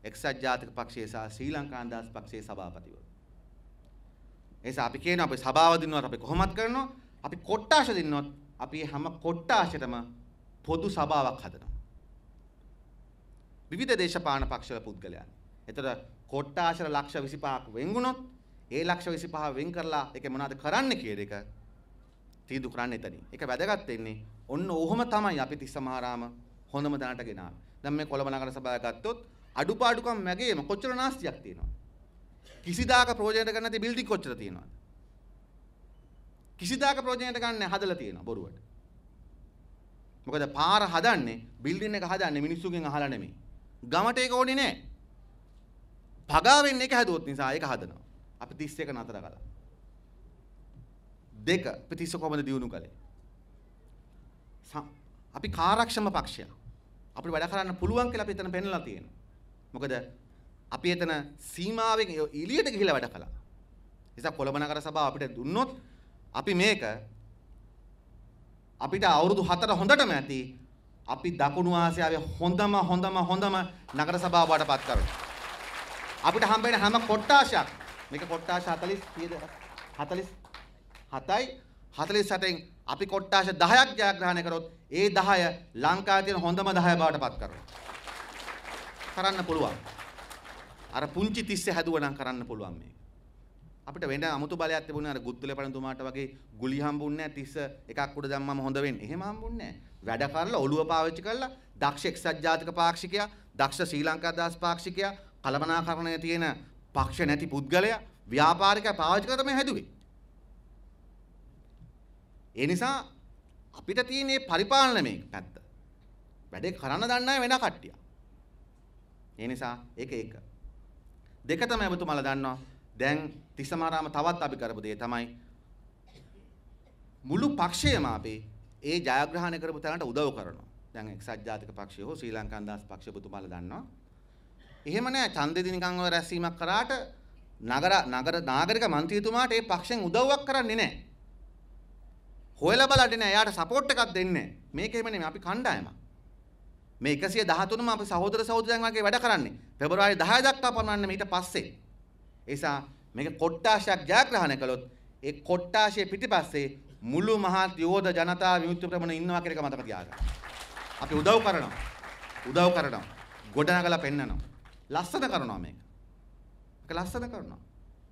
එක්සත් ජාතික පක්ෂය සහ ශ්‍රී ලංකා අන්දාස් පක්ෂයේ සභාපතිවරු. එනිසා අපි කියනවා අපි සභාව දිනුවත් අපි කොහොමත් කරනවා අපි කොට්ටාශ දිනුවත් අපි හැම කොට්ටාශයටම පොදු සභාවක් හදනවා. විවිධ දේශපාලන පක්ෂවල පුද්ගලයන්. එතකොට කොට්ටාශර ලක්ෂ 25ක් වෙන්ගුණොත් ඒ ලක්ෂ 25 වෙන් කරලා ඒක මොනවද කරන්න කියන එක තීදු කරන්න එතනින්. ඒක වැදගත් වෙන්නේ ඔන්න ඔහොම තමයි අපි තිස්සමහාරාම හොඳම දැනට ගෙනාවේ. දැන් මේ කොළඹ නගර සභාව ගත්තොත් අඩුපාඩුකම් මැගේම කොච්චර නාස්තියක් තියෙනවද? කිසිදාක ප්‍රෝජෙන්ට් ගන්න නැති බිල්ඩින් කොච්චර තියෙනවද? කිසිදාක ප්‍රෝජෙන්ට් ගන්න හදලා තියෙනවා බොරුවට. මොකද පාර හදන්නේ බිල්ඩින් එක හදන්නේ මිනිස්සුගෙන් අහලා නෙමෙයි. ගමට ඒක ඕනේ නෑ. පගා වෙන්නේ ඒක හැදුවොත් නිසා ඒක හදනවා. අපි 31 නතර කළා. දෙක අපි 30 කොහොමද දියුණු කළේ? අපි කාරක්ෂම පක්ෂය. අපිට වැඩ කරන්න පුළුවන් කියලා අපි එතන පෙන්ලා තියෙනවා. මොකද අපි එතන සීමාවෙන් එළියට ගිහිලා වැඩ කළා. නිසා කොළඹ නගර සභාව අපිට දුන්නොත් අපි මේක අපිට අවුරුදු 4 හොඳටම ඇති අපි දකුණු ආසියාවේ හොඳම හොඳම හොඳම නගර සභාව බාටපත් කරනවා. අපිට හම්බ වෙන හැම කොට්ටාශයක් මේක කොට්ටාශ 40 කීයද 47යි 48න් අපි කොට්ටාශ 10ක් ජයග්‍රහණය කරොත් ඒ 10 ලංකාවේ තියෙන හොඳම 10 බාටපත් කරනවා. කරන්න පුළුවන්. අර පුංචි 30 හැදුවනම් කරන්න පුළුවන් මේක. අපිට වෙන අමුතු බලයක් තිබුණේ අර ගුත්තුලේ පළඳුමාට වගේ ගුලි හම්බුන්නේ නැහැ 30 එකක් උඩ දැම්මම හොඳ වෙන්නේ. එහෙම හම්බුන්නේ නැහැ. වැඩ කරලා ඔළුව පාවිච්චි කරලා දක්ෂ එක්සත් ජාතික පාක්ෂිකයා, දක්ෂ ශ්‍රී ලංකා දාස් පාක්ෂිකයා, කලමනාකරණයේ තියෙන පක්ෂ නැති පුද්ගලයා, ව්‍යාපාරිකයා පාවිච්චි කරලා තමයි හැදුවේ. ඒ නිසා අපිට තියෙන මේ පරිපාලන මේක පැත්ත. වැඩේ කරන්න දන්නේ වෙන කට්ටිය. ඒ නිසා ඒක ඒක දෙක තමයි ඔබතුමාලා දන්නවා. දැන් තිස්සමාරාම තවත් අපි කරපු දේ තමයි මුළු පක්ෂයම අපි ඒ ජයග්‍රහණය කරපු තැනට උදව් කරනවා. දැන් එක්සත් ජාතික පක්ෂය හෝ ශ්‍රී ලංකා නිදහස් පක්ෂය ඔබතුමාලා දන්නවා. එහෙම නෑ ඡන්දෙදි නිකන් ඔය රැස්වීමක් කරාට නගර නගර නාගරික මන්ත්‍රීතුමාට ඒ පක්ෂෙන් උදව්වක් කරන්නේ නෑ. හොයලා බලන්නේ නෑ. එයාට සපෝට් එකක් දෙන්නේ නෑ. මේක එහෙම නෙමෙයි අපි කණ්ඩායමක්. මේ 113ම අපි සහෝදර සහෝදරයන් වගේ වැඩ කරන්නේ. පෙබරවාරි 10 දක්වා පමණ මීට පස්සේ. ඒසා මේක කොට්ටාශයක් ජයග්‍රහණය කළොත් ඒ කොට්ටාශයේ පිටිපස්සේ මුළු මහත් යෝධ ජනතාව විමුක්ති ප්‍රමුණ ඉන්නවා කියන එක මතක තියාගන්න. අපි උදව් කරනවා. උදව් කරනවා. ගොඩනගලා පෙන්නනවා. ලස්සන කරනවා මේක. මේක ලස්සන කරනවා.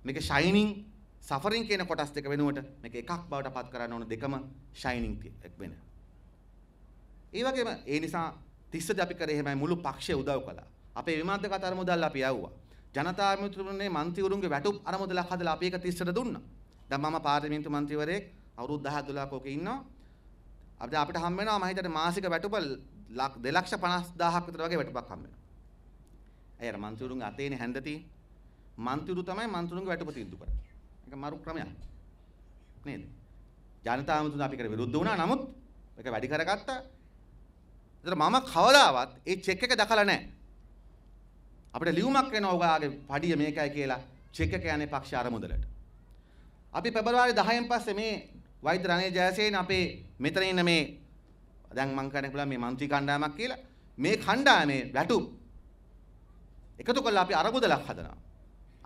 මේක ෂයිනින් සෆරින් කියන කොටස් දෙක වෙනුවට මේක එකක් බවට පත් කරන්න ඕන දෙකම ෂයිනින් වෙන. ඒ වගේම ඒ නිසා තිස්සද අපි කරේ එහෙමයි මුළු පක්ෂය උදව් කළා. අපේ විමානගත අරමුදල් අපි යවුවා. ජනතා මිතුරුනේ മന്ത്രിවරුන්ගේ වැටුප් අරමුදලක් හදලා අපි ඒක තිස්සට දුන්නා. දැන් මම පාර්ලිමේන්තු මන්ත්‍රීවරයෙක් අවුරුදු 10 12ක ඔක ඉන්නවා. අපිට අපිට හම් වෙනවා මම හිතන්නේ මාසික වැටුප 250000ක් විතර වගේ වැටුපක් හම් වෙනවා. ඇයි අර මන්ත්‍රීවරුන්ගේ අතේනේ හැන්ද තියෙන්නේ? මන්ත්‍රීවරු තමයි මන්ත්‍රීවරුන්ගේ වැටුප තීන්දුව කරන්නේ. ඒක මරු ක්‍රමයක්. නේද? ජනතා මිතුරුන් අපි කර විරුද්ධ වුණා. නමුත් ඒක වැඩි කරගත්තා. ඒතර මම කවදාවත් ඒ චෙක් එක දැකලා නැහැ. අපිට ලියුමක් එනවා ඔයාගේ පඩිය මේකයි කියලා චෙක් එක යන්නේ පක්ෂ ආරමුදලට. අපි පෙබරවාරි 10න් පස්සේ මේ වෛද්‍ය රණේ ජයසේන අපේ මෙතන ඉන්න මේ දැන් මං කියන්නේ පුළුවන් මේ മന്ത്രി කණ්ඩායමක් කියලා මේ කණ්ඩායමේ වැටුම් එකතු කරලා අපි අරමුදලක් හදනවා.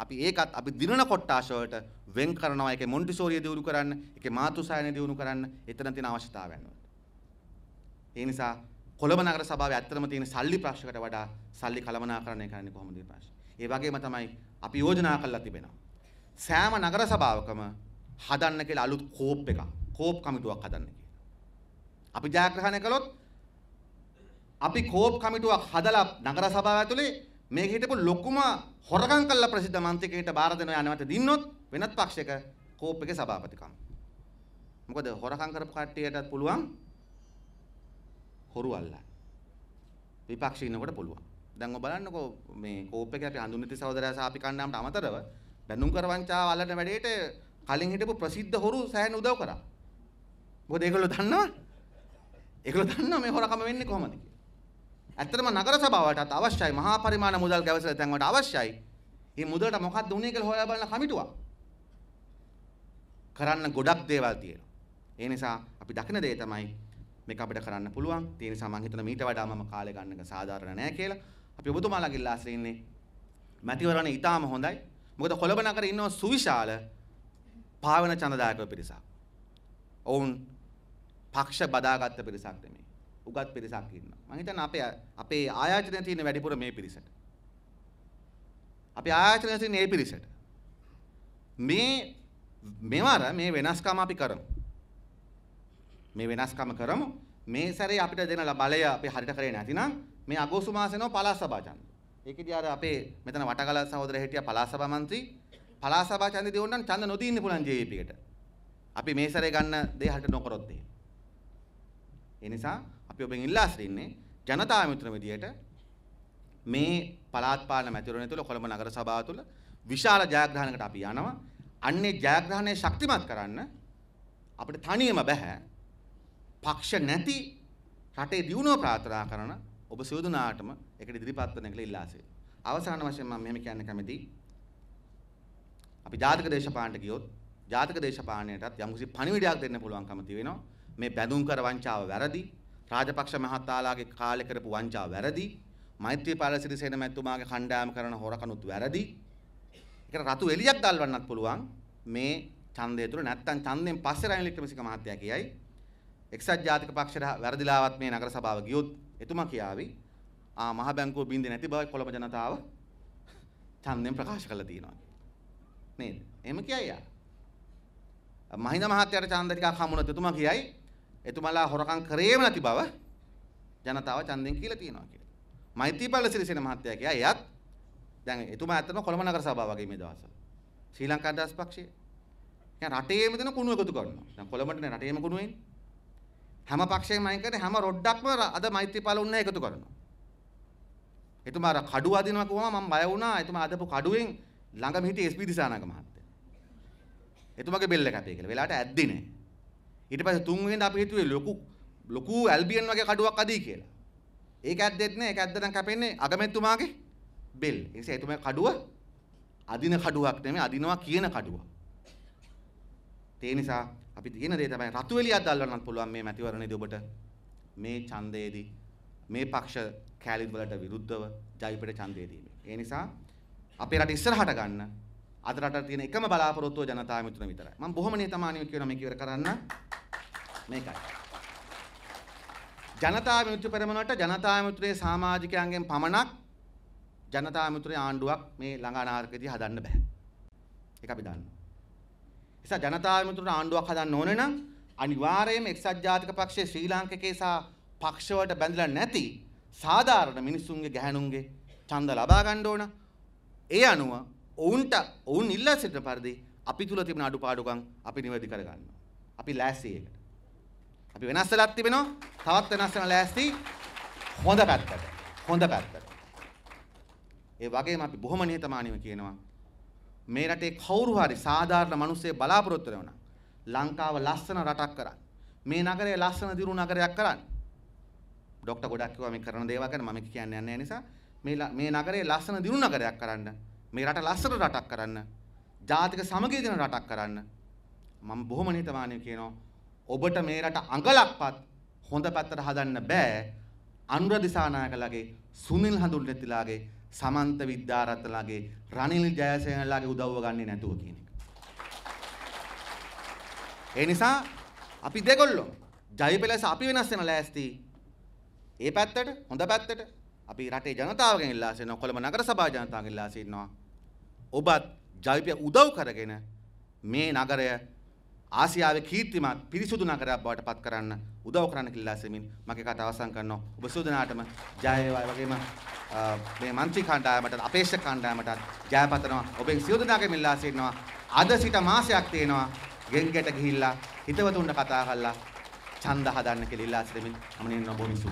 අපි ඒකත් අපි දිනන කොට්ටාශ වලට වෙන් කරනවා ඒකේ මොන්ටිසෝරිය දියුණු කරන්න ඒකේ මාතෘ සායනය දියුණු කරන්න එතන තියෙන අවශ්‍යතාවයන් වලට ඒ නිසා කොළඹ නගර සභාවේ ඇත්තම තියෙන සල්ලි ප්‍රශ්නකට වඩා සල්ලි කළමනාකරණය කරන්නේ කොහොමද ප්‍රශ්න. ඒ වගේම තමයි අපි යෝජනා කරලා තිබෙනවා. සෑම නගර සභාවකම හදන්න කියලා අලුත් කෝප් එකක්, කෝප් කමිටුවක් හදන්න කියලා. අපි ජයග්‍රහණය කළොත් අපි කෝප් කමිටුවක් හදලා නගර සභාව ඇතුලේ මේක හිටපු ලොකුම හොරගම් කළා ප්‍රසිද්ධ මන්ත්‍රිකයට බාර දෙනවා යනවට දින්නොත් වෙනත් පක්ෂයක කෝප් එකේ සභාපතිකම. මොකද හොරකම් කරපු කට්ටියටත් පුළුවන් හොරු අල්ලන්න. විපක්ෂේ ඉන්නකොට පුළුවන්. දැන් ඔය බලන්නකෝ මේ කෝප් එකේ අපි හඳුන්විති සහෝදරයා සහ අපි කණ්ඩායමට අමතරව බැනුම් කරවංචාව අල්ලන වැඩේට කලින් හිටපු ප්‍රසිද්ධ හොරු සෑහෙන උදව් කරා. මොකද ඒගොල්ලෝ දන්නවා ඒගොල්ලෝ දන්නවා මේ හොරකම වෙන්නේ කොහොමද කියලා. ඇත්තටම නගර සභාවටත් අවශ්‍යයි මහා පරිමාණ මුදල් ගැවසලා තැන් වලට අවශ්‍යයි. මේ මුදලට මොකක්ද උනේ කියලා හොයලා බලන කමිටුවක්. කරන්න ගොඩක් දේවල් තියෙනවා. ඒ නිසා අපි දකින දේ තමයි මේක අපිට කරන්න පුළුවන්. ඒ නිසා මම හිතන මීට වඩා මම කාලය ගන්න එක සාධාරණ නෑ කියලා. අපි ඔබතුමාලාගේ ඉල්ලාසෙ ඉන්නේ මැතිවරණේ ඊටාම හොඳයි. මොකද කොළඹ නගරේ ඉන්නවා සුවිශාල පාවන ඡන්දදායක පිරිසක්. ඔවුන් පක්ෂ බදාගත්ත පිරිසක් නෙමෙයි. උගත් පිරිසක් ඉන්නවා. මම හිතන්නේ අපේ අපේ ආයාචනය තියෙන වැඩිපුර මේ පිරිසට. අපේ ආයාචනය තියෙන මේ පිරිසට. මේ මෙවර මේ වෙනස්කම් අපි කරමු. මේ වෙනස්කම කරමු. මේ සැරේ අපිට දෙන බලය අපි හරියට කරේ නැතිනම් මේ අගෝස්තු මාසේනෝ පළාත් සභා ඡන්ද. ඒකෙදී අර අපේ මෙතන වටකල සහෝදර හිටියා පළාත් සභා මන්ත්‍රී පළාත් සභා ඡන්දේ දෙන්න නම් ඡන්ද නොදී ඉන්න පුළුවන් JEP එකට. අපි මේ සැරේ ගන්න දේ හරියට නොකරොත් එහෙම. ඒ නිසා අපි ඔබෙන් ඉල්ලා සිටින්නේ ජනතා මිත්‍ර විදියට මේ පළාත් පාලන මැතිවරණය තුළ කොළඹ නගර සභාව තුළ විශාල ජයග්‍රහණයකට අපි යනවා. අන්නේ ජයග්‍රහණය ශක්තිමත් කරන්න අපිට තනියම බෑ. පක්ෂ නැති රටේ දියුණුව ප්‍රාර්ථනා කරන ඔබ සියලු දෙනාටම ඒකට ඉදිරිපත් වෙන කියලා ඉල්ලා සිටිනවා. අවසාන වශයෙන් මම මෙහෙම කියන්න කැමති අපි ජාතික දේශපාලනට ගියොත් ජාතික දේශපාලනයටත් යම්කිසි පණිවිඩයක් දෙන්න පුළුවන්කම තියෙනවා. මේ බැඳුම් කර වංචාව වැරදි. රාජපක්ෂ මහතාලාගේ කාලේ කරපු වංචාව වැරදි. මෛත්‍රීපාල සිරිසේන මැතිතුමාගේ කණ්ඩායම කරන හොරකනුත් වැරදි. ඒකට රතු එළියක් දල්වන්නත් පුළුවන් මේ ඡන්දය තුල නැත්තම් ඡන්දයෙන් පස්සේ රනිල් වික්‍රමසිංහ මහත්තයා කියයි එක්සත් ජාතික පක්ෂයට වැරදිලාවත් මේ නගර සභාව ගියොත් එතුමා කියාවි ආ මහ බැංකුව බින්දේ නැති බව කොළඹ ජනතාව ඡන්දයෙන් ප්‍රකාශ කළා තියෙනවා නේද එහෙම කියයි ආ මහින්ද මහත්තයාට ඡන්ද ටිකක් හමුණොත් එතුමා කියයි එතුමලා හොරකම් කරේම නැති බව ජනතාව ඡන්දයෙන් කියලා තියෙනවා කියලා මෛත්‍රීපාල සිරිසේන මහත්තයා කියයි එයත් දැන් එතුමා ඇත්තටම කොළඹ නගර සභාව වගේ මේ දවස්වල ශ්‍රී ලංකා දහස් පක්ෂය දැන් රටේම දෙන කුණු එකතු කරනවා දැන් කොළඹටනේ රටේම කුණු එන්නේ හැම පක්ෂයක්ම අයින් කරලා හැම රොඩ්ඩක්ම අද මෛත්‍රීපාල උන්න එකතු කරනවා. එතුමා අර කඩුව අදිනවා කොහොම මම බය වුණා. එතුමා අදපු කඩුවෙන් ළඟම හිටිය SP දිසානාග මහත්තයා. එතුමාගේ බෙල්ල කැපේ කියලා. වෙලාවට ඇද්දි නෑ. ඊට පස්සේ තුන්වෙනිද අපි හිතුවේ ලොකු ලොකු ඇල්බියන් වගේ කඩුවක් අදී කියලා. ඒක ඇද්දෙත් නෑ. ඒක ඇද්දනම් කැපෙන්නේ අගමැතිතුමාගේ බෙල්. ඒ නිසා එතුමා කඩුව අදින කඩුවක් නෙමෙයි අදිනවා කියන කඩුවක්. ඒ නිසා අපි තියෙන දේ තමයි රතු එළියක් දැල්වන්නත් පුළුවන් මේ මැතිවරණයේදී ඔබට මේ ඡන්දයේදී මේ පක්ෂ කැලිඩ් වලට විරුද්ධව ජවිපෙට ඡන්දය දීමේ. ඒ නිසා අපේ රට ඉස්සරහට ගන්න අද රටට තියෙන එකම බලාපොරොත්තුව ජනතා මිතුන විතරයි. මම බොහොම නිහතමානීව කියනවා මේක ඉවර කරන්න. මේකයි. ජනතා මිතුරු පෙරමුණට ජනතා මිතුරේ සමාජිකයන්ගෙන් පමණක් ජනතා මිතුරේ ආණ්ඩුවක් මේ ළඟ අනාගතයේදී හදන්න බෑ. ඒක අපි දන්නවා. නිසා ජනතාව මිතුරට ආණ්ඩුවක් හදන්න ඕන නම් අනිවාර්යයෙන්ම එක්සත් ජාතික පක්ෂයේ ශ්‍රී ලාංකිකේ සහ පක්ෂවලට බැඳලා නැති සාධාරණ මිනිසුන්ගේ ගැහණුන්ගේ ඡන්ද ලබා ගන්න ඕන. ඒ අනුව ඔවුන්ට ඔවුන් ඉල්ලා සිටින පරිදි අපි තුල තිබෙන අඩුපාඩුකම් අපි නිවැරදි කරගන්නවා. අපි ලෑස්ති ඒකට. අපි වෙනස් වෙලක් තිබෙනවා. තවත් වෙනස් වෙන ලෑස්ති හොඳ පැත්තට. හොඳ පැත්තට. ඒ වගේම අපි බොහොම නිහතමානීව කියනවා මේ රටේ කවුරු හරි සාධාරණ මිනිස්සේ බලාපොරොත්තු වෙනවා. ලංකාව ලස්සන රටක් කරන්න. මේ නගරය ලස්සන දිරු නගරයක් කරන්න. ડોක්ටර් ගොඩක් කිව්වා මේ කරන දේවල් ගැන මම කියන්නේ නැහැ නිසා මේ මේ නගරය ලස්සන දිරු නගරයක් කරන්න. මේ රට ලස්සන රටක් කරන්න. ජාතික සමගිය දෙන රටක් කරන්න. මම බොහොම නිතමානීව කියනවා ඔබට මේ රට අඟලක්වත් හොඳ පැත්තට හදන්න බෑ. අනුර දිසානායකලාගේ සුනිල් හඳුන්වතිලාගේ සමන්ත විද්‍යාරත්නලාගේ රනිල් ජයසේනලාගේ උදව්ව ගන්නේ නැතුව කියන එක. ඒ නිසා අපි දෙගොල්ලෝ ජවිපෙලස අපි වෙනස් වෙන ලෑස්ති. ඒ පැත්තට හොඳ පැත්තට අපි රටේ ජනතාවගෙන් ඉල්ලා සිටිනවා කොළඹ නගර සභා ජනතාවගෙන් ඉල්ලා සිටිනවා. ඔබත් ජවිපය උදව් කරගෙන මේ නගරය ආසියාවේ කීර්තිමත් පිරිසුදු නගරයක් බවට පත් කරන්න උදව් කරන්න කියලා සෙමින් මගේ කතාව අවසන් කරනවා. ඔබ සියලු දෙනාටම ජය වේවා. වගේම මේ മന്ത്രി කණ්ඩායමට අපේක්ෂක කණ්ඩායමට ජය පතනවා. ඔබෙන් සියලු දෙනාගේ මිල්ලා සිටිනවා. අද සිට මාසයක් තියෙනවා. ගෙන්ගට ගිහිල්ලා හිතවතුන්ට කතා කරලා ඡන්ද හදන්න කියලා ඉල්ලා සිටින්න මම නින්න බොමිසු.